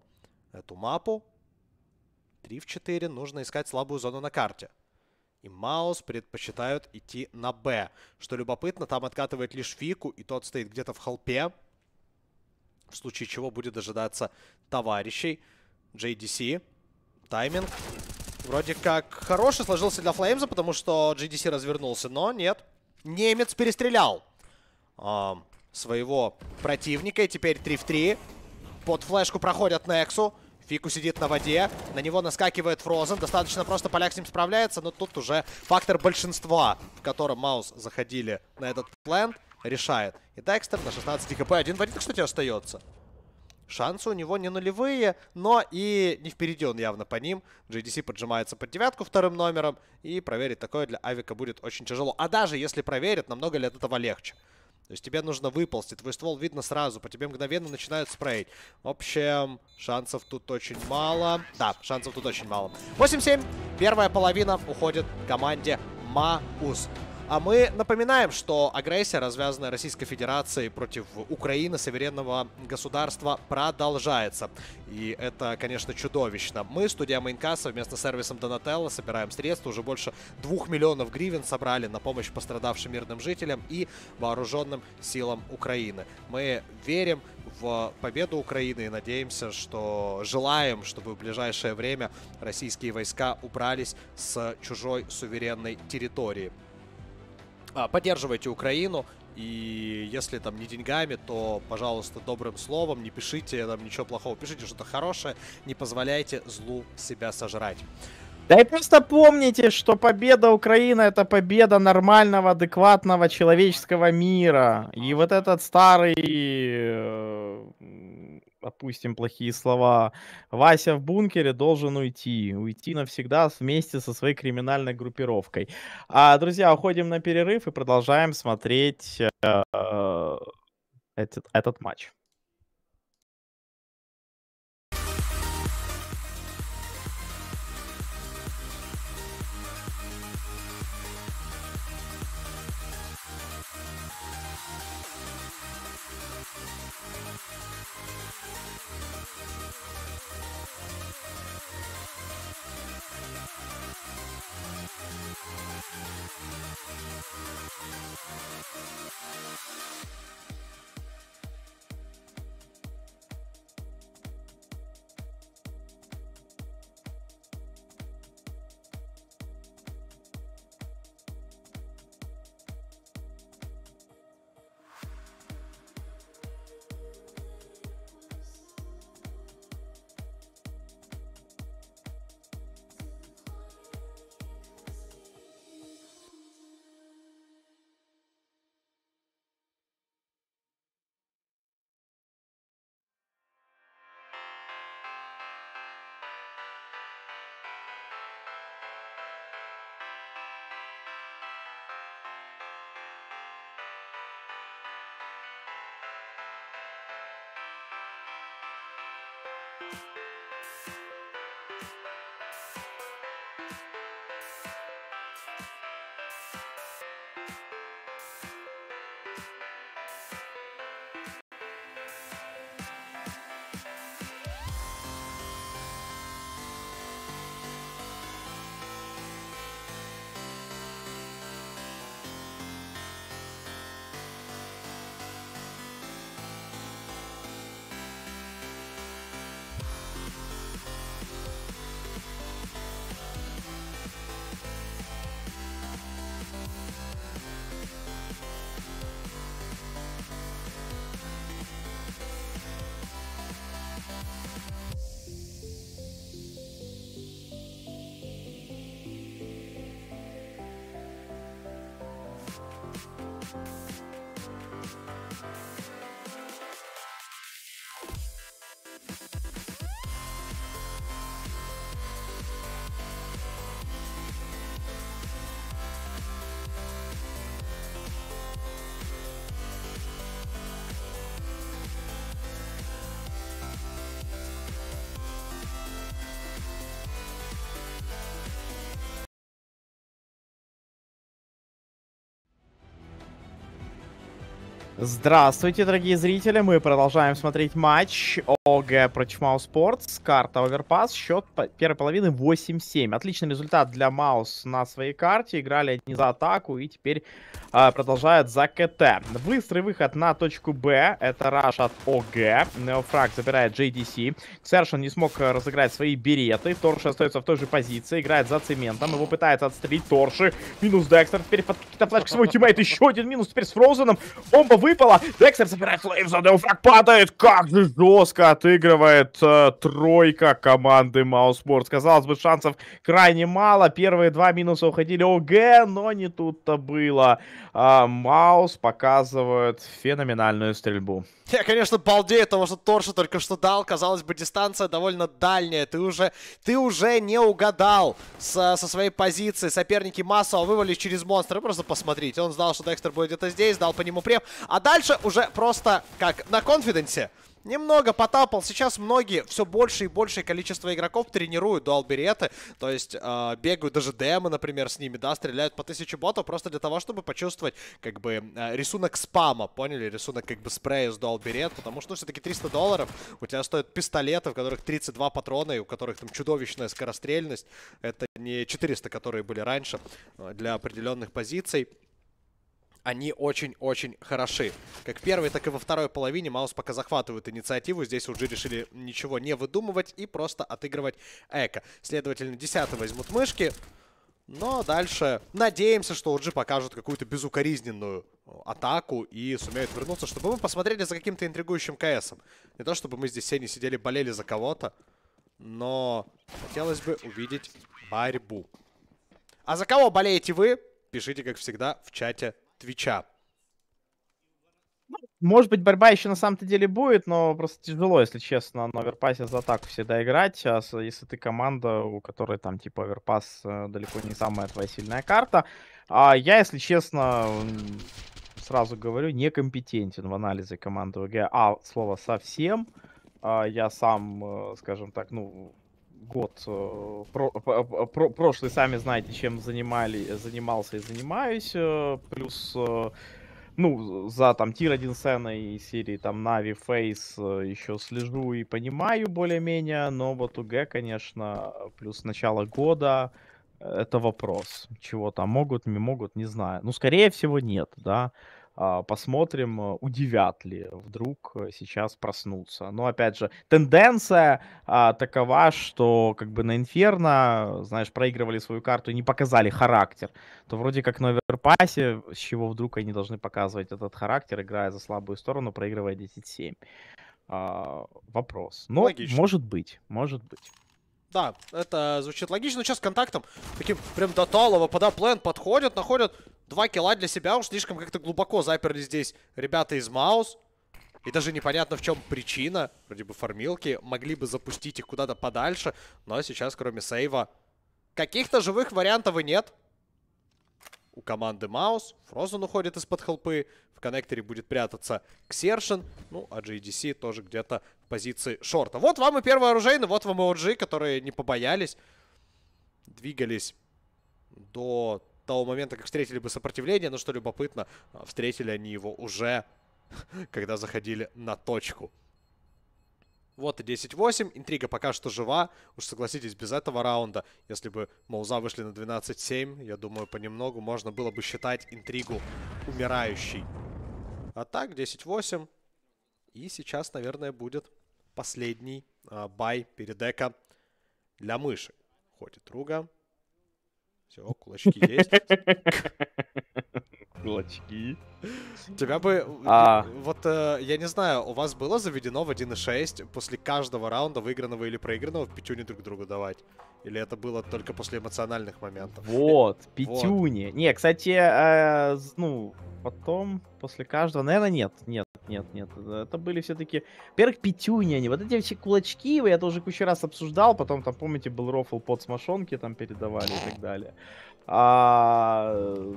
Speaker 1: эту мапу. 3 в 4, нужно искать слабую зону на карте и Маус предпочитают идти на Б. Что любопытно, там откатывает лишь Фику, и тот стоит где-то в холпе. В случае чего будет дожидаться товарищей. JDC. Тайминг. Вроде как хороший сложился для Флеймза, потому что JDC развернулся, но нет. Немец перестрелял э, своего противника. И теперь 3 в 3. Под флешку проходят Нексу. Фику сидит на воде, на него наскакивает Фрозен, достаточно просто поляк с ним справляется, но тут уже фактор большинства, в котором Маус заходили на этот плент, решает. И Декстер на 16 хп, один в один, кстати, остается. Шансы у него не нулевые, но и не впереди он явно по ним. GDC поджимается под девятку вторым номером, и проверить такое для Авика будет очень тяжело. А даже если проверит, намного ли от этого легче. То есть тебе нужно выползти, твой ствол видно сразу, по тебе мгновенно начинают спреить. В общем, шансов тут очень мало. Да, шансов тут очень мало. 8-7. Первая половина уходит команде Маус. А мы напоминаем, что агрессия, развязанная Российской Федерацией против Украины, суверенного государства, продолжается. И это, конечно, чудовищно. Мы, студия Майнкас, вместо с сервисом Донателло собираем средства. Уже больше двух миллионов гривен собрали на помощь пострадавшим мирным жителям и вооруженным силам Украины. Мы верим в победу Украины и надеемся, что желаем, чтобы в ближайшее время российские войска убрались с чужой суверенной территории. А, поддерживайте Украину. И если там не деньгами, то, пожалуйста, добрым словом, не пишите там ничего плохого, пишите что-то хорошее, не позволяйте злу себя сожрать.
Speaker 2: Да и просто помните, что победа Украины это победа нормального, адекватного человеческого мира. И вот этот старый э, опустим плохие слова, Вася в бункере должен уйти, уйти навсегда вместе со своей криминальной группировкой. А, друзья, уходим на перерыв и продолжаем смотреть э, этот, этот матч. Здравствуйте, дорогие зрители. Мы продолжаем смотреть матч МГ против Маус Спортс. Карта Оверпас. Счет первой половины 8-7. Отличный результат для Маус на своей карте. Играли не за атаку и теперь э, продолжают за КТ. Быстрый выход на точку Б. Это раш от ОГ. Неофраг забирает JDC. Ксершин не смог разыграть свои береты. Торши остается в той же позиции. Играет за цементом. Его пытается отстрелить Торши. Минус Декстер. Теперь под какие-то флешки свой тиммейт. Еще один минус. Теперь с Фрозеном. Бомба выпала. Декстер забирает флейм за Неофраг. Падает. Как же жестко. Ты выигрывает э, тройка команды Маусборд. Казалось бы, шансов крайне мало. Первые два минуса уходили ОГ, но не тут-то было. Э, Маус показывает феноменальную стрельбу.
Speaker 1: Я, конечно, балдею того, что Торша только что дал. Казалось бы, дистанция довольно дальняя. Ты уже, ты уже не угадал со, со своей позиции. Соперники массово вывалились через монстра. Ну, просто посмотрите. Он знал, что Декстер будет где-то здесь, дал по нему прем. А дальше уже просто как на конфиденсе. Немного потапал. Сейчас многие, все больше и большее количество игроков тренируют дуал-береты. То есть э, бегают даже демы, например, с ними, да, стреляют по тысяче ботов просто для того, чтобы почувствовать, как бы, э, рисунок спама, поняли? Рисунок, как бы, спрея с дуал-берет. Потому что, ну, все-таки 300 долларов у тебя стоят пистолеты, в которых 32 патрона, и у которых там чудовищная скорострельность. Это не 400, которые были раньше а, для определенных позиций они очень-очень хороши. Как в первой, так и во второй половине Маус пока захватывают инициативу. Здесь уже решили ничего не выдумывать и просто отыгрывать эко. Следовательно, 10 возьмут мышки. Но дальше надеемся, что Уджи покажут какую-то безукоризненную атаку и сумеют вернуться, чтобы мы посмотрели за каким-то интригующим КСом. Не то, чтобы мы здесь все не сидели, болели за кого-то, но хотелось бы увидеть борьбу. А за кого болеете вы? Пишите, как всегда, в чате Твича?
Speaker 2: Может быть, борьба еще на самом-то деле будет, но просто тяжело, если честно, на оверпасе за атаку всегда играть. А если ты команда, у которой там типа оверпас э, далеко не самая твоя сильная карта. А я, если честно, сразу говорю, некомпетентен в анализе команды ВГ. А, слово совсем. А, я сам, э, скажем так, ну, год, э, про, про, прошлый, сами знаете, чем занимали, занимался и занимаюсь, э, плюс, э, ну, за там тир один Сена и серии там Нави, Фейс еще слежу и понимаю более-менее, но вот УГ, конечно, плюс начало года, это вопрос, чего там могут, не могут, не знаю. Ну, скорее всего, нет, да, а, посмотрим, э, удивят ли вдруг э, сейчас проснутся. Но опять же, тенденция а, такова, что как бы на Инферно, знаешь, проигрывали свою карту и не показали характер. То вроде как на Оверпасе, с чего вдруг они должны показывать этот характер, играя за слабую сторону, проигрывая 10-7. А, вопрос. Но ну, Логично. может быть, может быть.
Speaker 1: Да, это звучит логично. Но сейчас контактом таким прям до талого, пода план подходят, находят. Два килла для себя уж слишком как-то глубоко заперли здесь ребята из Маус. И даже непонятно, в чем причина. Вроде бы фармилки могли бы запустить их куда-то подальше. Но сейчас, кроме сейва, каких-то живых вариантов и нет. У команды Маус. Фрозен уходит из-под холпы. В коннекторе будет прятаться Ксершин. Ну, а JDC тоже где-то в позиции шорта. Вот вам и первый оружейный, вот вам и OG, которые не побоялись. Двигались до того момента, как встретили бы сопротивление, но что любопытно, а, встретили они его уже, когда заходили на точку. Вот и 10-8. Интрига пока что жива. Уж согласитесь, без этого раунда, если бы Мауза вышли на 12-7, я думаю, понемногу можно было бы считать интригу умирающей. А так, 10-8. И сейчас, наверное, будет последний а, бай передека для мыши. Ходит Руга. Все, кулачки есть. Кулачки. Тебя бы... Э, а... Вот, э, я не знаю, у вас было заведено в 1.6 после каждого раунда, выигранного или проигранного, в пятюни друг другу давать? Или это было только после эмоциональных моментов?
Speaker 2: Вот, пятюни. Не, кстати, э, ну, потом, после каждого, наверное, нет, нет нет, нет. Э, это были все-таки... Во-первых, пятюни они. Вот эти все кулачки, я тоже кучу раз обсуждал. Потом там, помните, был рофл под смашонки там передавали и так далее. А,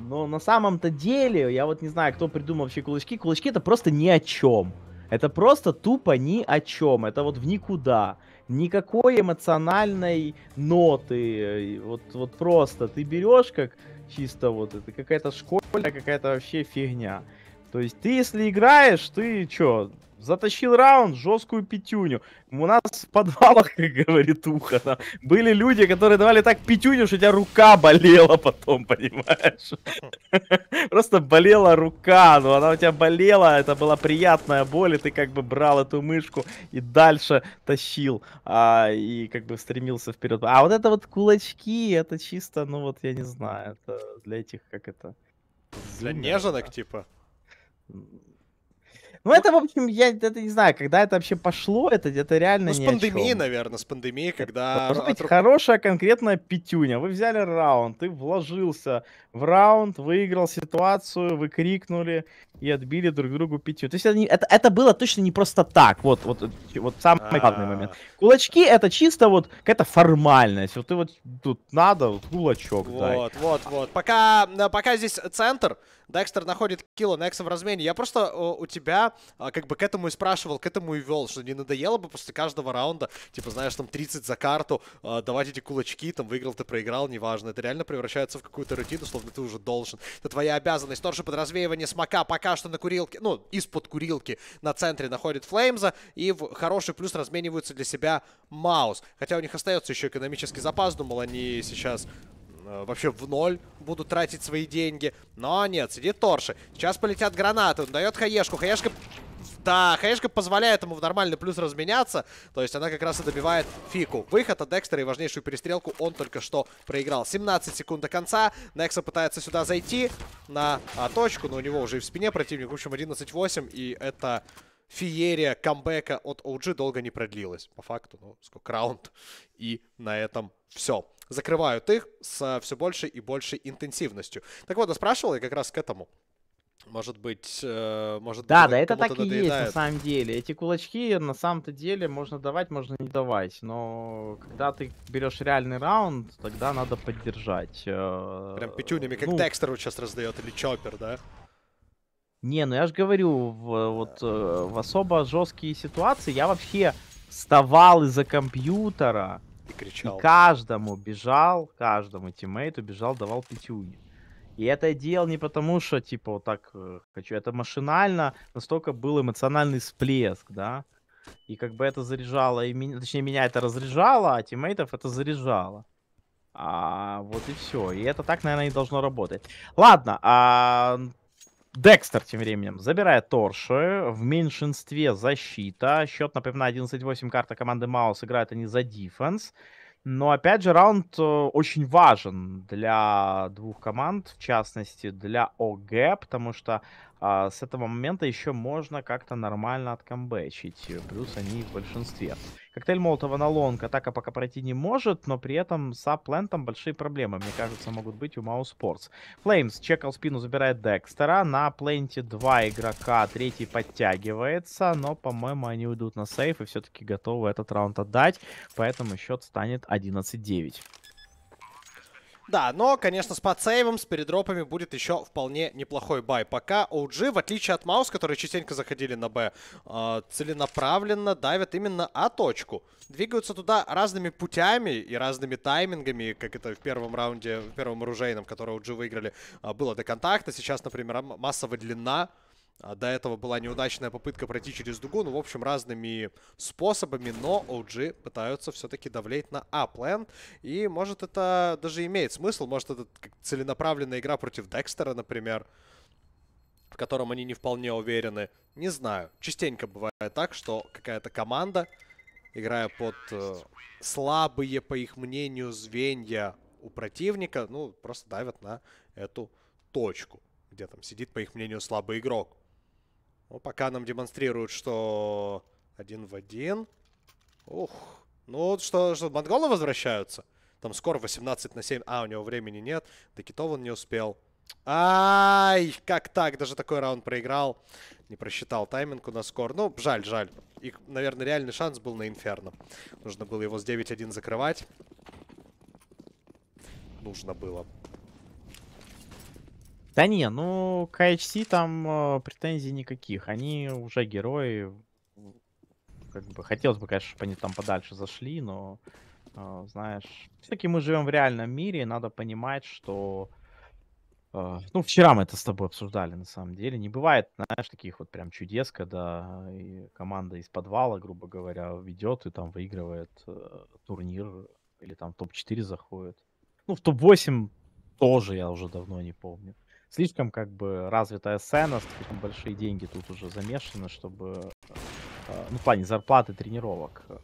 Speaker 2: но на самом-то деле, я вот не знаю, кто придумал вообще кулачки. Кулачки это просто ни о чем. Это просто тупо ни о чем. Это вот в никуда. Никакой эмоциональной ноты. Вот, вот просто ты берешь как чисто вот это какая-то школьная какая-то вообще фигня. То есть ты, если играешь, ты чё, затащил раунд, жесткую пятюню. У нас в подвалах, как говорит ухо, там, были люди, которые давали так пятюню, что у тебя рука болела потом, понимаешь? Просто болела рука, но ну, она у тебя болела, это была приятная боль, и ты как бы брал эту мышку и дальше тащил, а, и как бы стремился вперед. А вот это вот кулачки, это чисто, ну вот я не знаю, это для этих, как это... Для неженок, типа? Ну, это, в общем, я это не знаю, когда это вообще пошло, это, это реально ну, с пандемией,
Speaker 1: наверное, с пандемией, когда...
Speaker 2: Может быть, хорошая конкретная пятюня. Вы взяли раунд, ты вложился в раунд, выиграл ситуацию, вы крикнули и отбили друг другу пятью. То есть это, не, это, это было точно не просто так. Вот, вот, вот самый А-а-а. главный момент. Кулачки — это чисто вот какая-то формальность. Вот ты вот тут надо, вот кулачок Вот, дай.
Speaker 1: вот, вот. Пока, пока здесь центр, Декстер находит кило, Некса в размене. Я просто у тебя а, как бы к этому и спрашивал, к этому и вел, что не надоело бы после каждого раунда, типа, знаешь, там 30 за карту, а, давать эти кулачки, там, выиграл ты, проиграл, неважно. Это реально превращается в какую-то рутину, словно ты уже должен. Это твоя обязанность. Тоже подразвеивание смока пока что на курилке, ну, из-под курилки на центре находит Флеймза, и в хороший плюс размениваются для себя Маус. Хотя у них остается еще экономический запас, думал, они сейчас Э, вообще в ноль будут тратить свои деньги. Но нет, сидит Торши. Сейчас полетят гранаты. Он дает хаешку. Хаешка... Да, хаешка позволяет ему в нормальный плюс разменяться. То есть она как раз и добивает фику. Выход от Декстера и важнейшую перестрелку он только что проиграл. 17 секунд до конца. Некса пытается сюда зайти на а, точку, но у него уже и в спине противник. В общем, 11-8. И это феерия камбэка от OG долго не продлилась. По факту, ну, сколько раунд. И на этом все закрывают их с а, все большей и большей интенсивностью. Так вот, я спрашивал я как раз к этому. Может быть, э, может быть. Да, да, это так и надоедает. есть на
Speaker 2: самом деле. Эти кулачки на самом-то деле можно давать, можно не давать. Но когда ты берешь реальный раунд, тогда надо поддержать. Э, Прям пятюнями, как ну,
Speaker 1: Декстеру сейчас раздает, или Чоппер, да?
Speaker 2: Не, ну я же говорю, в, вот э, в особо жесткие ситуации я вообще вставал из-за компьютера и кричал. И каждому бежал, каждому тиммейту бежал, давал пятюни. И это я делал не потому, что, типа, вот так э, хочу. Это машинально, настолько был эмоциональный всплеск, да. И как бы это заряжало, и меня, точнее, меня это разряжало, а тиммейтов это заряжало. А, вот и все. И это так, наверное, и должно работать. Ладно, а, Декстер тем временем забирает торши. В меньшинстве защита. Счет, напоминаю, 11-8 карта команды Маус. Играют они за дефенс. Но, опять же, раунд э, очень важен для двух команд, в частности, для ОГ, потому что а, с этого момента еще можно как-то нормально откомбэчить. Э, плюс они в большинстве. Коктейль Молотова на лонг атака пока пройти не может, но при этом с аплентом большие проблемы, мне кажется, могут быть у Мау Спортс. Флеймс чекал спину, забирает Декстера. На пленте два игрока, третий подтягивается, но, по-моему, они уйдут на сейф и все-таки готовы этот раунд отдать, поэтому счет станет 11-9.
Speaker 1: Да, но, конечно, с подсейвом, с передропами будет еще вполне неплохой бай. Пока OG, в отличие от Маус, которые частенько заходили на Б, а, целенаправленно давят именно А-точку. Двигаются туда разными путями и разными таймингами, как это в первом раунде, в первом оружейном, который OG выиграли, а, было до контакта. Сейчас, например, масса длина а, до этого была неудачная попытка пройти через дугу, ну, в общем, разными способами, но OG пытаются все-таки давлеть на аплен, и, может, это даже имеет смысл, может, это целенаправленная игра против Декстера, например, в котором они не вполне уверены, не знаю. Частенько бывает так, что какая-то команда, играя под э, слабые, по их мнению, звенья у противника, ну, просто давят на эту точку, где там сидит, по их мнению, слабый игрок. Но ну, пока нам демонстрируют, что один в один. Ух. Ну, что, что монголы возвращаются? Там скоро 18 на 7. А, у него времени нет. Да китов он не успел. Ай, как так? Даже такой раунд проиграл. Не просчитал тайминг у нас скор. Ну, жаль, жаль. И, наверное, реальный шанс был на Инферно. Нужно было его с 9-1 закрывать. Нужно было.
Speaker 2: Да не, ну к HC там э, претензий никаких. Они уже герои. Как бы хотелось бы, конечно, чтобы они там подальше зашли, но э, знаешь, все-таки мы живем в реальном мире, и надо понимать, что э, ну вчера мы это с тобой обсуждали на самом деле. Не бывает, знаешь, таких вот прям чудес, когда команда из подвала, грубо говоря, ведет и там выигрывает э, турнир или там топ-4 заходит. Ну, в топ-8 тоже я уже давно не помню слишком как бы развитая сцена, слишком большие деньги тут уже замешаны, чтобы, э, ну, в плане зарплаты, тренировок, э,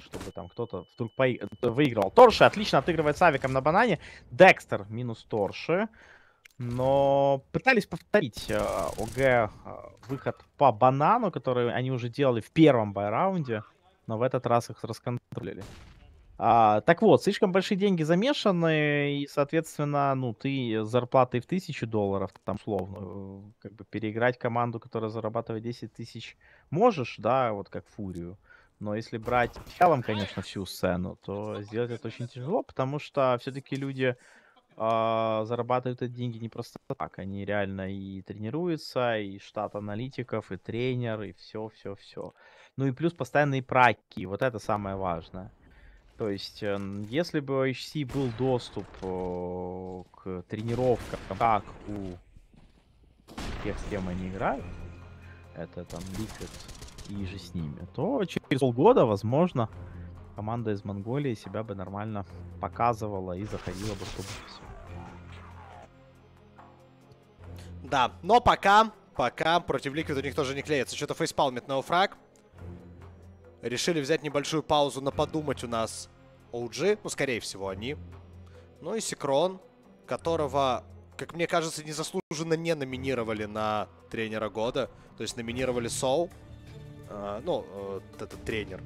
Speaker 2: чтобы там кто-то вдруг по... Э, выиграл. Торши отлично отыгрывает Савиком на банане. Декстер минус Торши. Но пытались повторить э, ОГ э, выход по банану, который они уже делали в первом бай раунде, но в этот раз их расконтролили. А, так вот, слишком большие деньги замешаны, и, соответственно, ну, ты зарплатой в тысячу долларов, там, словно, как бы переиграть команду, которая зарабатывает 10 тысяч, можешь, да, вот как Фурию. Но если брать в целом, конечно, всю сцену, то сделать это очень тяжело, потому что все-таки люди а, зарабатывают эти деньги не просто так. Они реально и тренируются, и штат аналитиков, и тренер, и все-все-все. Ну и плюс постоянные праки, вот это самое важное. То есть, эм, если бы HC был доступ к тренировкам, как у тех, с кем они играют, это там Liquid и же с ними, то через полгода, возможно, команда из Монголии себя бы нормально показывала и заходила бы в топ
Speaker 1: Да, но пока, пока против Liquid у них тоже не клеится. Что-то фейспалмит на уфраг решили взять небольшую паузу на подумать у нас OG, ну, скорее всего, они. Ну и Секрон, которого, как мне кажется, незаслуженно не номинировали на тренера года. То есть номинировали Соу, э, ну, э, этот тренер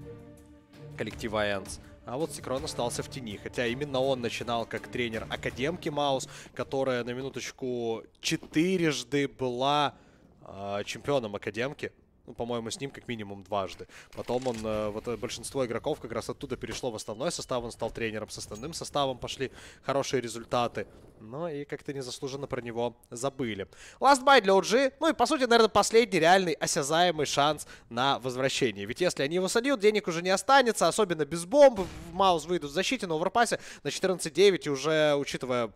Speaker 1: коллектива Энс. А вот Секрон остался в тени, хотя именно он начинал как тренер Академки Маус, которая на минуточку четырежды была э, чемпионом Академки. Ну, по-моему, с ним как минимум дважды. Потом он, э, вот э, большинство игроков как раз оттуда перешло в основной состав, он стал тренером с основным составом, пошли хорошие результаты. Но и как-то незаслуженно про него забыли. Last buy для OG, ну и, по сути, наверное, последний реальный осязаемый шанс на возвращение. Ведь если они его сольют, денег уже не останется, особенно без бомб. В Маус выйдут в защите, но в Overpass на 14 уже, учитывая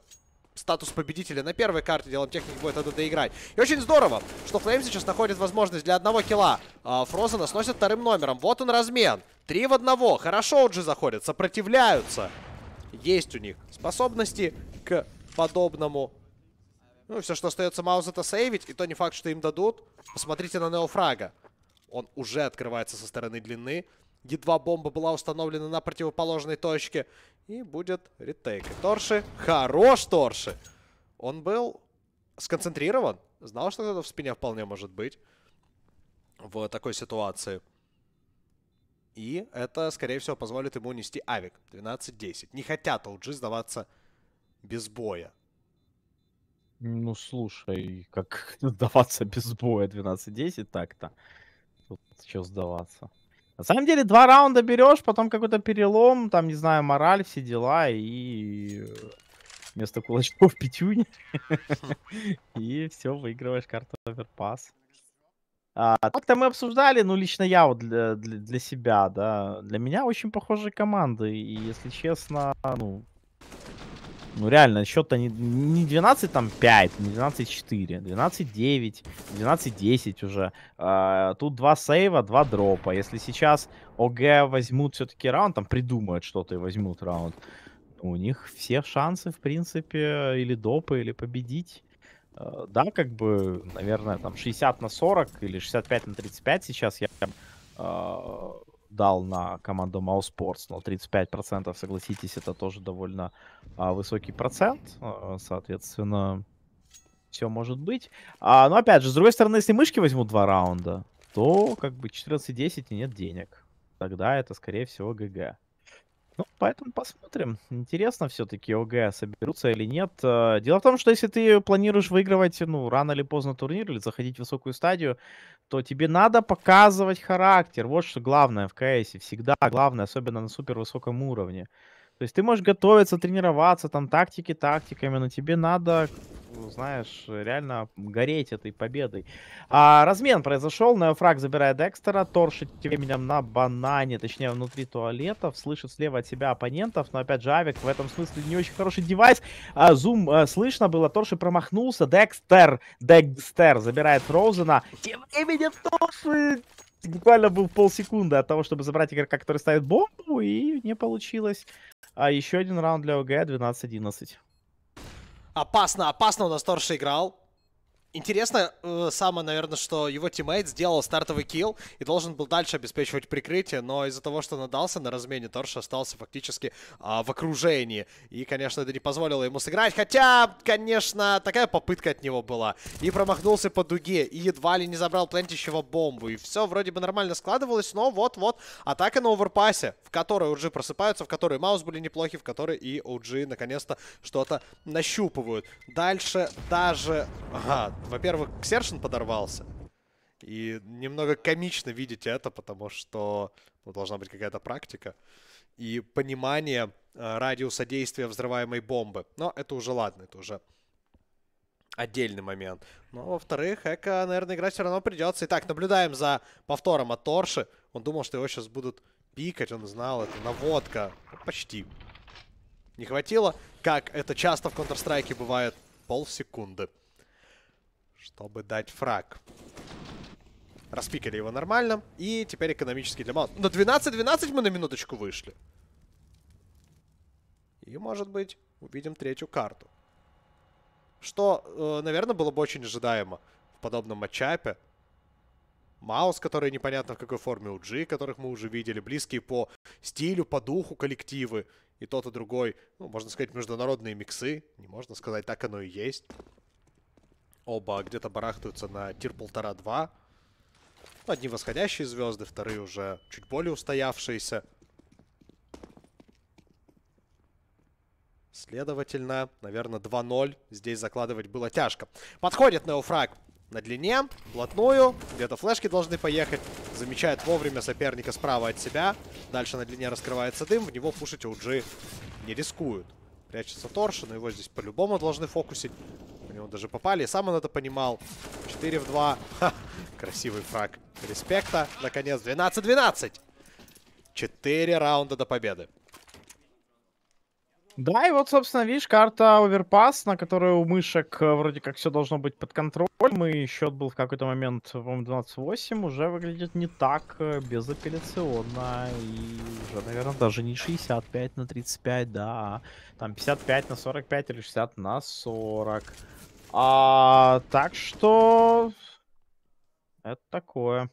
Speaker 1: статус победителя на первой карте. Делом техники будет это доиграть. И очень здорово, что Флейм сейчас находит возможность для одного килла. А, Фрозена сносят вторым номером. Вот он размен. Три в одного. Хорошо уже заходят. Сопротивляются. Есть у них способности к подобному. Ну, все, что остается Маус, это сейвить. И то не факт, что им дадут. Посмотрите на Неофрага. Он уже открывается со стороны длины. Едва бомба была установлена на противоположной точке. И будет ретейк. Торши. Хорош Торши! Он был сконцентрирован. Знал, что это в спине вполне может быть. В такой ситуации. И это, скорее всего, позволит ему нести авик. 12-10. Не хотят OG сдаваться без боя.
Speaker 2: Ну, слушай, как сдаваться без боя 12-10 так-то? Тут что сдаваться? На самом деле, два раунда берешь, потом какой-то перелом, там, не знаю, мораль, все дела, и э, вместо кулачков пятюни. И все, выигрываешь карту оверпас. А, Так-то мы обсуждали, ну, лично я вот для, для себя, да, для меня очень похожие команды, и, если честно, ну, ну реально, счет-то не, не 12 там 5, не 12-4, 12-9, 12-10 уже. А, тут два сейва, два дропа. Если сейчас ОГ возьмут все-таки раунд, там придумают что-то и возьмут раунд, ну, у них все шансы, в принципе, или допы, или победить. А, да, как бы, наверное, там 60 на 40 или 65 на 35 сейчас я а, дал на команду Mousesports, но 35%, согласитесь, это тоже довольно а, высокий процент, а, соответственно, все может быть. А, но опять же, с другой стороны, если мышки возьмут два раунда, то как бы 14-10 и нет денег. Тогда это, скорее всего, ГГ. Ну, поэтому посмотрим. Интересно все-таки ОГ соберутся или нет. Э, дело в том, что если ты планируешь выигрывать, ну, рано или поздно турнир или заходить в высокую стадию, то тебе надо показывать характер. Вот что главное в КСе. Всегда главное, особенно на супер высоком уровне. То есть ты можешь готовиться, тренироваться, там, тактики тактиками, но тебе надо, ну, знаешь, реально гореть этой победой. А, размен произошел, Неофраг забирает Декстера, торшит временем на банане, точнее, внутри туалетов, слышит слева от себя оппонентов, но, опять же, Авик в этом смысле не очень хороший девайс. А, зум а, слышно было, Торши промахнулся, Декстер, Декстер забирает Роузена, тем временем Торши буквально был полсекунды от того, чтобы забрать игрока, который ставит бомбу, и не получилось. А еще один раунд для ОГ 12-11.
Speaker 1: Опасно, опасно у нас Торш играл. Интересно э, самое, наверное, что его тиммейт сделал стартовый килл и должен был дальше обеспечивать прикрытие, но из-за того, что надался на размене, Торш остался фактически э, в окружении. И, конечно, это не позволило ему сыграть, хотя, конечно, такая попытка от него была. И промахнулся по дуге, и едва ли не забрал плентищего бомбу. И все вроде бы нормально складывалось, но вот-вот атака на оверпасе, в которой OG просыпаются, в которой Маус были неплохи, в которой и OG наконец-то что-то нащупывают. Дальше даже... Ага, во-первых, Ксершин подорвался. И немного комично видеть это, потому что ну, должна быть какая-то практика и понимание э, радиуса действия взрываемой бомбы. Но это уже ладно, это уже отдельный момент. Но, во-вторых, Эко, наверное, играть все равно придется. Итак, наблюдаем за повтором от Торши. Он думал, что его сейчас будут пикать, он знал это. Наводка. Почти. Не хватило, как это часто в Counter-Strike бывает, полсекунды чтобы дать фраг. Распикали его нормально. И теперь экономический для Маунт. На 12-12 мы на минуточку вышли. И, может быть, увидим третью карту. Что, э, наверное, было бы очень ожидаемо в подобном матчапе. Маус, который непонятно в какой форме у Джи, которых мы уже видели, близкие по стилю, по духу коллективы. И тот, и другой, ну, можно сказать, международные миксы. Не можно сказать, так оно и есть. Оба где-то барахтаются на тир полтора-два. Одни восходящие звезды, вторые уже чуть более устоявшиеся. Следовательно, наверное, 2-0 здесь закладывать было тяжко. Подходит Неофраг на длине, плотную. Где-то флешки должны поехать. Замечает вовремя соперника справа от себя. Дальше на длине раскрывается дым. В него пушить OG не рискуют. Прячется Торша, но его здесь по-любому должны фокусить него даже попали. Сам он это понимал. 4 в 2. Ха, красивый фраг. Респекта. Наконец, 12-12. 4 раунда до победы.
Speaker 2: Да, и вот, собственно, видишь, карта оверпас, на которой у мышек э, вроде как все должно быть под контролем, и счет был в какой-то момент, по-моему, 28, уже выглядит не так э, безапелляционно, и уже, наверное, даже не 65 на 35, да, а там 55 на 45 или 60 на 40. А, так что... Это такое.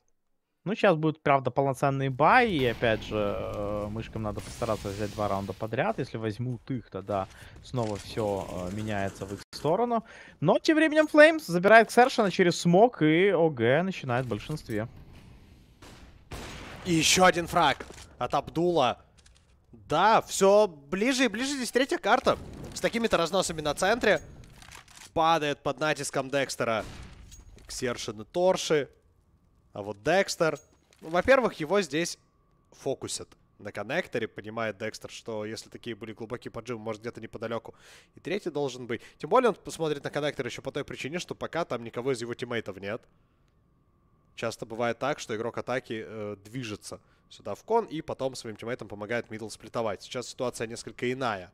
Speaker 2: Ну, сейчас будет, правда, полноценный бай, и, опять же, э, мышкам надо постараться взять два раунда подряд. Если возьмут их, тогда снова все э, меняется в их сторону. Но, тем временем, Флеймс забирает Ксершина через смог, и ОГ начинает в большинстве.
Speaker 1: И еще один фраг от Абдула. Да, все ближе и ближе здесь третья карта. С такими-то разносами на центре падает под натиском Декстера. Ксершин Торши. А вот Декстер... Ну, во-первых, его здесь фокусят на коннекторе, понимает Декстер, что если такие были глубокие поджимы, может где-то неподалеку. И третий должен быть. Тем более он посмотрит на коннектор еще по той причине, что пока там никого из его тиммейтов нет. Часто бывает так, что игрок атаки э, движется сюда в кон и потом своим тиммейтам помогает мидл сплитовать. Сейчас ситуация несколько иная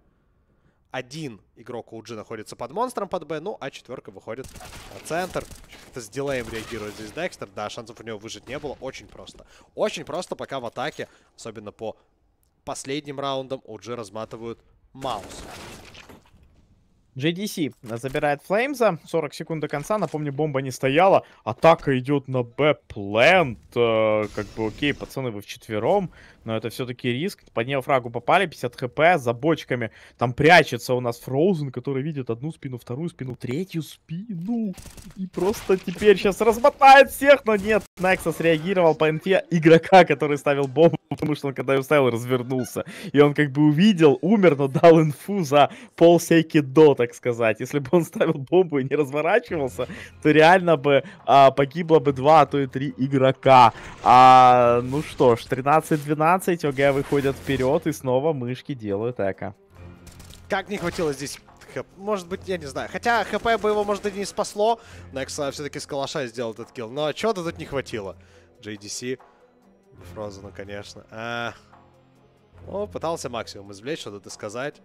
Speaker 1: один игрок у G находится под монстром под Б, ну, а четверка выходит на центр. Это то с дилеем реагирует здесь Декстер. Да, шансов у него выжить не было. Очень просто. Очень просто пока в атаке, особенно по последним раундам, у G разматывают Маус.
Speaker 2: JDC забирает Флеймза. 40 секунд до конца. Напомню, бомба не стояла. Атака идет на Б-плент. Э, как бы окей, пацаны, вы вчетвером но это все-таки риск. Под нее фрагу попали, 50 хп, за бочками. Там прячется у нас Фроузен, который видит одну спину, вторую спину, третью спину. И просто теперь сейчас размотает всех, но нет. Nexus среагировал по инфе игрока, который ставил бомбу, потому что он когда ее ставил, развернулся. И он как бы увидел, умер, но дал инфу за пол полсейки до, так сказать. Если бы он ставил бомбу и не разворачивался, то реально бы а, погибло бы 2, а то и 3 игрока. А, ну что ж, 13-12. 15 ОГ выходят вперед, и снова мышки делают эко.
Speaker 1: Как не хватило здесь может быть, я не знаю. Хотя хп бы его, может, и не спасло. Некса все-таки с калаша сделал этот килл. Но чего-то тут не хватило. JDC. ну конечно. А... Ну, пытался максимум извлечь, что-то сказать.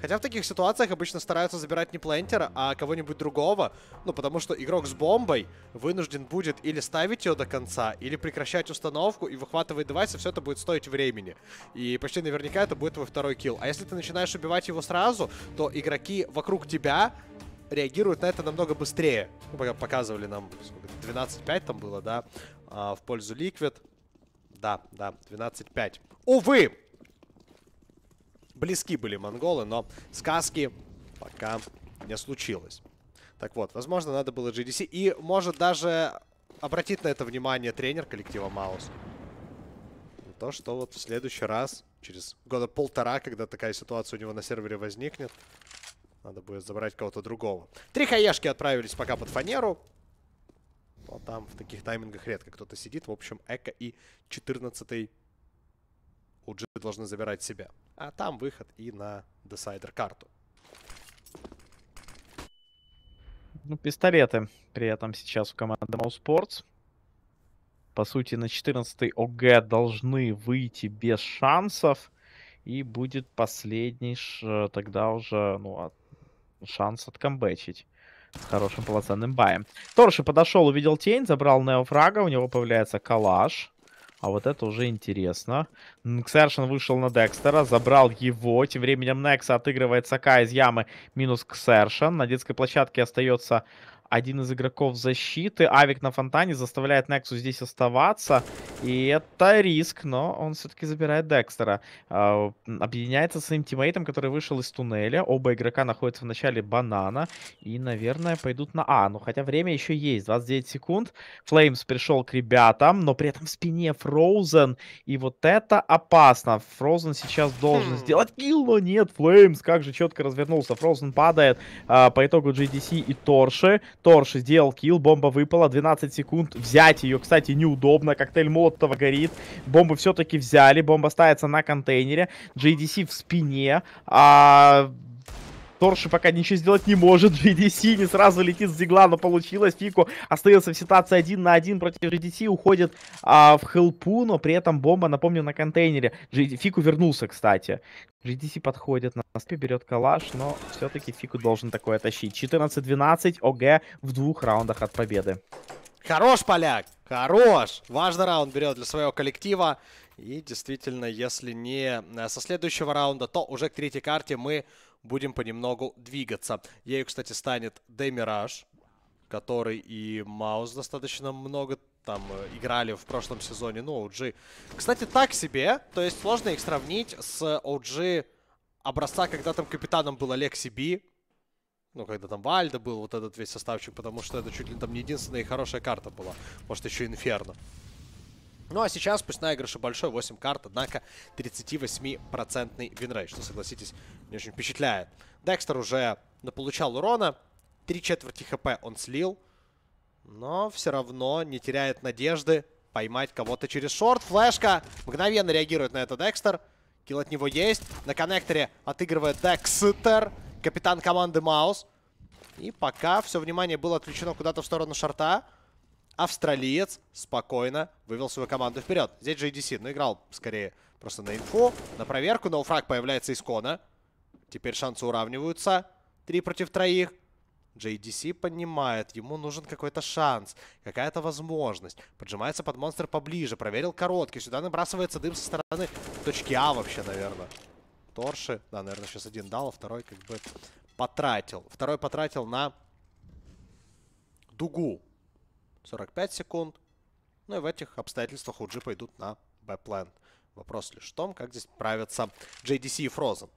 Speaker 1: Хотя в таких ситуациях обычно стараются забирать не плентера, а кого-нибудь другого. Ну, потому что игрок с бомбой вынужден будет или ставить ее до конца, или прекращать установку и выхватывать девайсы. Все это будет стоить времени. И почти наверняка это будет твой второй килл. А если ты начинаешь убивать его сразу, то игроки вокруг тебя реагируют на это намного быстрее. Ну, показывали нам 12-5 там было, да, а, в пользу Liquid. Да, да, 12-5. Увы! близки были монголы, но сказки пока не случилось. Так вот, возможно, надо было GDC. И может даже обратить на это внимание тренер коллектива Маус. То, что вот в следующий раз, через года полтора, когда такая ситуация у него на сервере возникнет, надо будет забрать кого-то другого. Три хаешки отправились пока под фанеру. Но там в таких таймингах редко кто-то сидит. В общем, Эко и 14-й у должны забирать себя. А там выход и на Десайдер карту.
Speaker 2: Ну, пистолеты при этом сейчас у команды Mousesports. По сути, на 14 ОГ должны выйти без шансов. И будет последний ш... тогда уже ну, от... шанс откомбечить с хорошим полноценным баем. Торши подошел, увидел тень, забрал неофрага, у него появляется калаш. А вот это уже интересно. Ксершин вышел на Декстера, забрал его. Тем временем Некса отыгрывает Сака из ямы. Минус Ксершин. На детской площадке остается один из игроков защиты. Авик на фонтане заставляет Нексу здесь оставаться. И это риск, но он все-таки забирает Декстера. А, объединяется с своим тиммейтом, который вышел из туннеля. Оба игрока находятся в начале банана. И, наверное, пойдут на А. Ну, хотя время еще есть. 29 секунд. Флеймс пришел к ребятам, но при этом в спине Фроузен. И вот это опасно. Фроузен сейчас должен хм. сделать килл, но нет. Флеймс как же четко развернулся. Фроузен падает. А, по итогу GDC и Торши. Торш сделал килл, бомба выпала, 12 секунд, взять ее, кстати, неудобно, коктейль Молотова горит, бомбы все-таки взяли, бомба ставится на контейнере, JDC в спине, а Торши пока ничего сделать не может. GDC не сразу летит с зигла, но получилось. Фику остается в ситуации один на один против GDC, уходит а, в хелпу, но при этом бомба, напомню, на контейнере. G Фику вернулся, кстати. GDC подходит на спи, берет калаш, но все-таки Фику должен такое тащить. 14-12, ОГ в двух раундах от победы.
Speaker 1: Хорош, поляк! Хорош! Важный раунд берет для своего коллектива. И действительно, если не э, со следующего раунда, то уже к третьей карте мы будем понемногу двигаться. Ею, кстати, станет Демираж, который и Маус достаточно много там э, играли в прошлом сезоне. Ну, OG, кстати, так себе. То есть сложно их сравнить с OG образца, когда там капитаном был Алекси Би. Ну, когда там Вальда был, вот этот весь составчик, потому что это чуть ли там не единственная и хорошая карта была. Может, еще Инферно. Ну а сейчас, пусть наигрыша большой, 8 карт, однако 38-процентный винрейт, что, согласитесь, не очень впечатляет. Декстер уже получал урона, три четверти хп он слил, но все равно не теряет надежды поймать кого-то через шорт. Флешка мгновенно реагирует на это Декстер. Килл от него есть. На коннекторе отыгрывает Декстер, капитан команды Маус. И пока все внимание было отвлечено куда-то в сторону шорта австралиец спокойно вывел свою команду вперед. Здесь JDC, ну, играл скорее просто на инфу, на проверку, но фраг появляется из кона. Теперь шансы уравниваются. Три против троих. JDC понимает, ему нужен какой-то шанс, какая-то возможность. Поджимается под монстр поближе, проверил короткий. Сюда набрасывается дым со стороны точки А вообще, наверное. Торши, да, наверное, сейчас один дал, а второй как бы потратил. Второй потратил на дугу. 45 секунд. Ну и в этих обстоятельствах у пойдут на Бэплэнд. Вопрос лишь в том, как здесь правятся JDC и Frozen.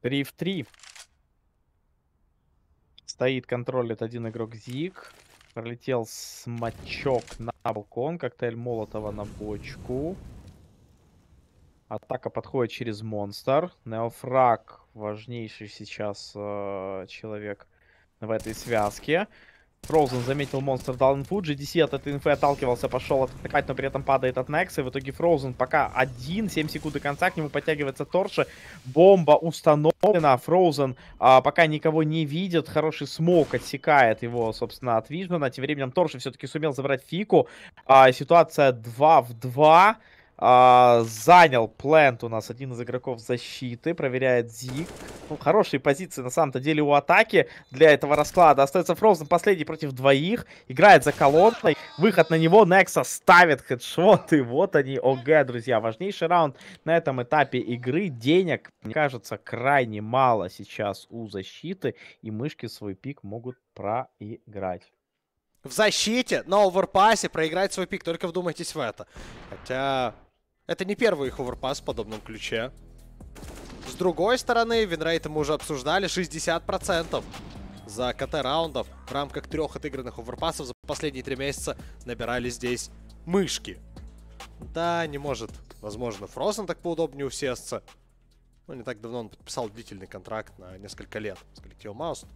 Speaker 2: Три в три. Стоит, контролит один игрок Зиг. Пролетел смачок на балкон. Коктейль Молотова на бочку. Атака подходит через монстр. Неофраг важнейший сейчас э, человек в этой связке. Фроузен заметил монстр Даунфуд, GDC от этой инфы отталкивался, пошел атаковать, но при этом падает от Некса. И в итоге Фроузен пока один, 7 секунд до конца, к нему подтягивается Торша. Бомба установлена, Фроузен а, пока никого не видит, хороший смок отсекает его, собственно, от Вижмана. Тем временем Торша все-таки сумел забрать Фику. А, ситуация 2 в 2. А, занял плент у нас один из игроков защиты. Проверяет Зиг. Ну, хорошие позиции на самом-то деле у атаки для этого расклада. Остается Фрозен последний против двоих. Играет за колонной. Выход на него. Некса ставит хедшоты вот они. ОГ, друзья. Важнейший раунд на этом этапе игры. Денег, мне кажется, крайне мало сейчас у защиты. И мышки свой пик могут проиграть в защите на оверпасе проиграть свой пик. Только вдумайтесь в это. Хотя
Speaker 1: это не первый их оверпас в подобном ключе. С другой стороны, винрейт мы уже обсуждали 60% за КТ раундов. В рамках трех отыгранных оверпасов за последние три месяца набирали здесь мышки. Да, не может, возможно, Фрозен так поудобнее усесться. Ну, не так давно он подписал длительный контракт на несколько лет с коллективом Маус,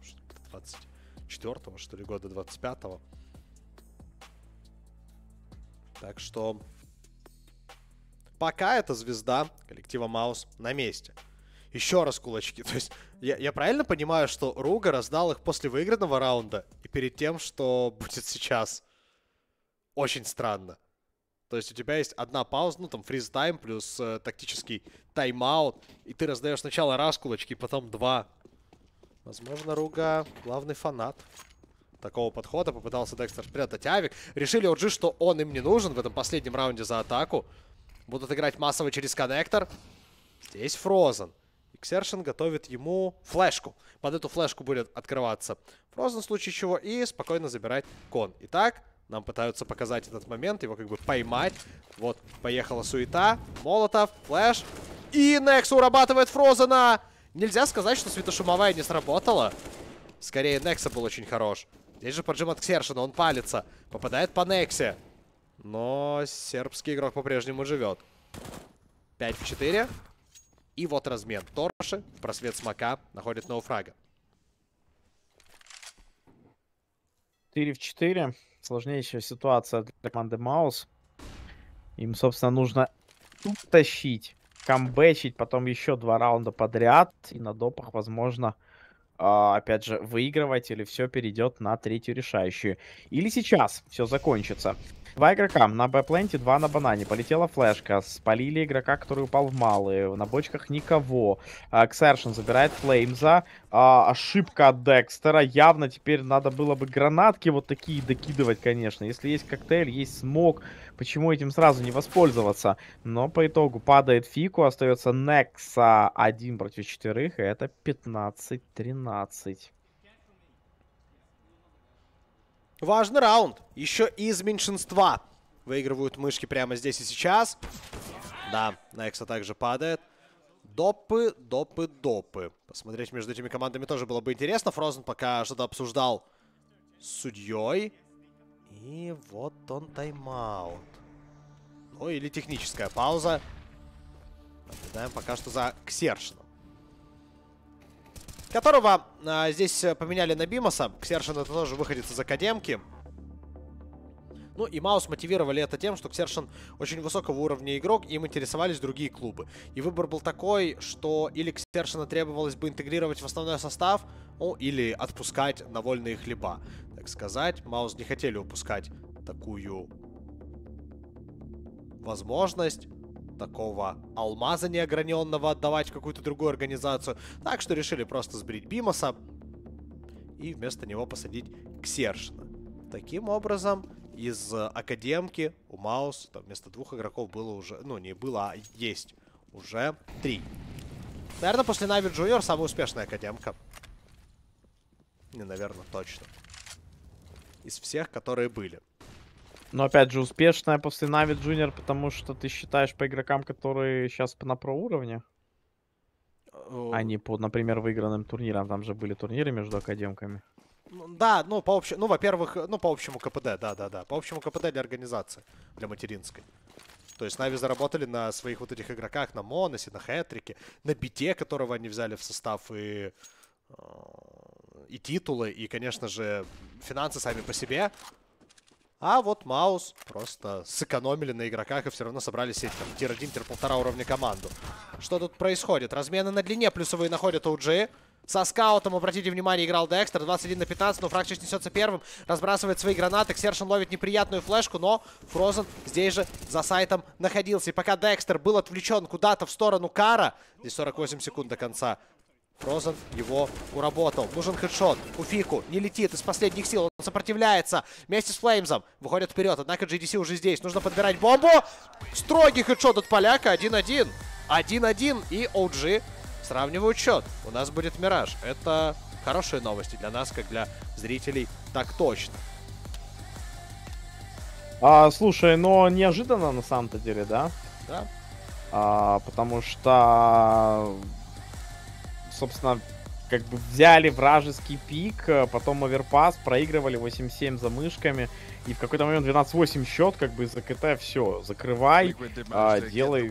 Speaker 1: 24-го, что ли, года 25-го. Так что Пока эта звезда коллектива Маус на месте. Еще раз кулачки. То есть я, я правильно понимаю, что Руга раздал их после выигранного раунда и перед тем, что будет сейчас? Очень странно. То есть у тебя есть одна пауза, ну там фриз-тайм плюс э, тактический тайм-аут, и ты раздаешь сначала раз кулачки, потом два. Возможно, Руга главный фанат такого подхода. Попытался Декстер спрятать Авик. Решили OG, что он им не нужен в этом последнем раунде за атаку. Будут играть массово через коннектор. Здесь Фрозен. Xertion готовит ему флешку. Под эту флешку будет открываться Фрозен, в случае чего, и спокойно забирать кон. Итак, нам пытаются показать этот момент, его как бы поймать. Вот, поехала суета. Молотов, флеш И Некс урабатывает Фрозена! Нельзя сказать, что светошумовая не сработала. Скорее, Некса был очень хорош. Здесь же поджим от Ксершина, он палится. Попадает по Нексе. Но сербский игрок по-прежнему живет. 5 в 4. И вот размен. Торши, просвет смока, находит фрага.
Speaker 2: 4 в 4. Сложнейшая ситуация для команды Маус. Им, собственно, нужно тащить, камбэчить, потом еще два раунда подряд. И на допах, возможно, а, опять же, выигрывать или все перейдет на третью решающую. Или сейчас все закончится. Два игрока на Б-пленте, два на банане. Полетела флешка. Спалили игрока, который упал в малые. На бочках никого. А, Ксершин забирает Флеймза. А, ошибка от Декстера. Явно теперь надо было бы гранатки вот такие докидывать, конечно. Если есть коктейль, есть смог. Почему этим сразу не воспользоваться? Но по итогу падает Фику. Остается Некса один против 4. И это 15-13.
Speaker 1: Важный раунд. Еще из меньшинства. Выигрывают мышки прямо здесь и сейчас. Да, на Экса также падает. Допы, допы, допы. Посмотреть между этими командами тоже было бы интересно. Фрозен пока что-то обсуждал с судьей. И вот он тайм-аут. Ну или техническая пауза. Наблюдаем пока что за Ксершином которого а, здесь э, поменяли на Бимоса. Ксершин это тоже выходит из Академки. Ну и Маус мотивировали это тем, что Ксершин очень высокого уровня игрок, им интересовались другие клубы. И выбор был такой, что или Ксершина требовалось бы интегрировать в основной состав, ну или отпускать на вольные хлеба, так сказать. Маус не хотели упускать такую возможность такого алмаза неограненного отдавать в какую-то другую организацию. Так что решили просто сбрить Бимоса и вместо него посадить Ксершина. Таким образом, из э, Академки у Маус там вместо двух игроков было уже... Ну, не было, а есть уже три. Наверное, после Нави Джуниор самая успешная Академка. Не, наверное, точно. Из всех, которые были.
Speaker 2: Но опять же, успешная после Нави Джуниор, потому что ты считаешь по игрокам, которые сейчас на про уровне, uh... а не по, например, выигранным турнирам. Там же были турниры между академками.
Speaker 1: Ну, да, ну, по общему, ну, во-первых, ну, по общему КПД, да-да-да. По общему КПД для организации, для материнской. То есть Нави заработали на своих вот этих игроках, на Моносе, на Хэтрике, на Бите, которого они взяли в состав и э, и титулы, и, конечно же, финансы сами по себе а вот Маус просто сэкономили на игроках и все равно собрали сеть там тир-1, тир-полтора уровня команду. Что тут происходит? Размены на длине плюсовые находят OG. Со скаутом, обратите внимание, играл Декстер. 21 на 15, но фракция несется первым. Разбрасывает свои гранаты. Ксершин ловит неприятную флешку, но Фрозен здесь же за сайтом находился. И пока Декстер был отвлечен куда-то в сторону Кара, здесь 48 секунд до конца Прозан его уработал. Нужен хедшот. Уфику не летит из последних сил. Он сопротивляется вместе с Флеймзом. Выходит вперед. Однако GDC уже здесь. Нужно подбирать бомбу. Строгий хедшот от поляка. 1-1. 1-1. И OG сравнивают счет. У нас будет Мираж. Это хорошие новости для нас, как для зрителей. Так точно.
Speaker 2: А, слушай, но неожиданно на самом-то деле, да? Да. А, потому что собственно, как бы взяли вражеский пик, э, потом оверпас, проигрывали 8-7 за мышками, и в какой-то момент 12-8 счет, как бы из-за КТ все, закрывай, а, делай...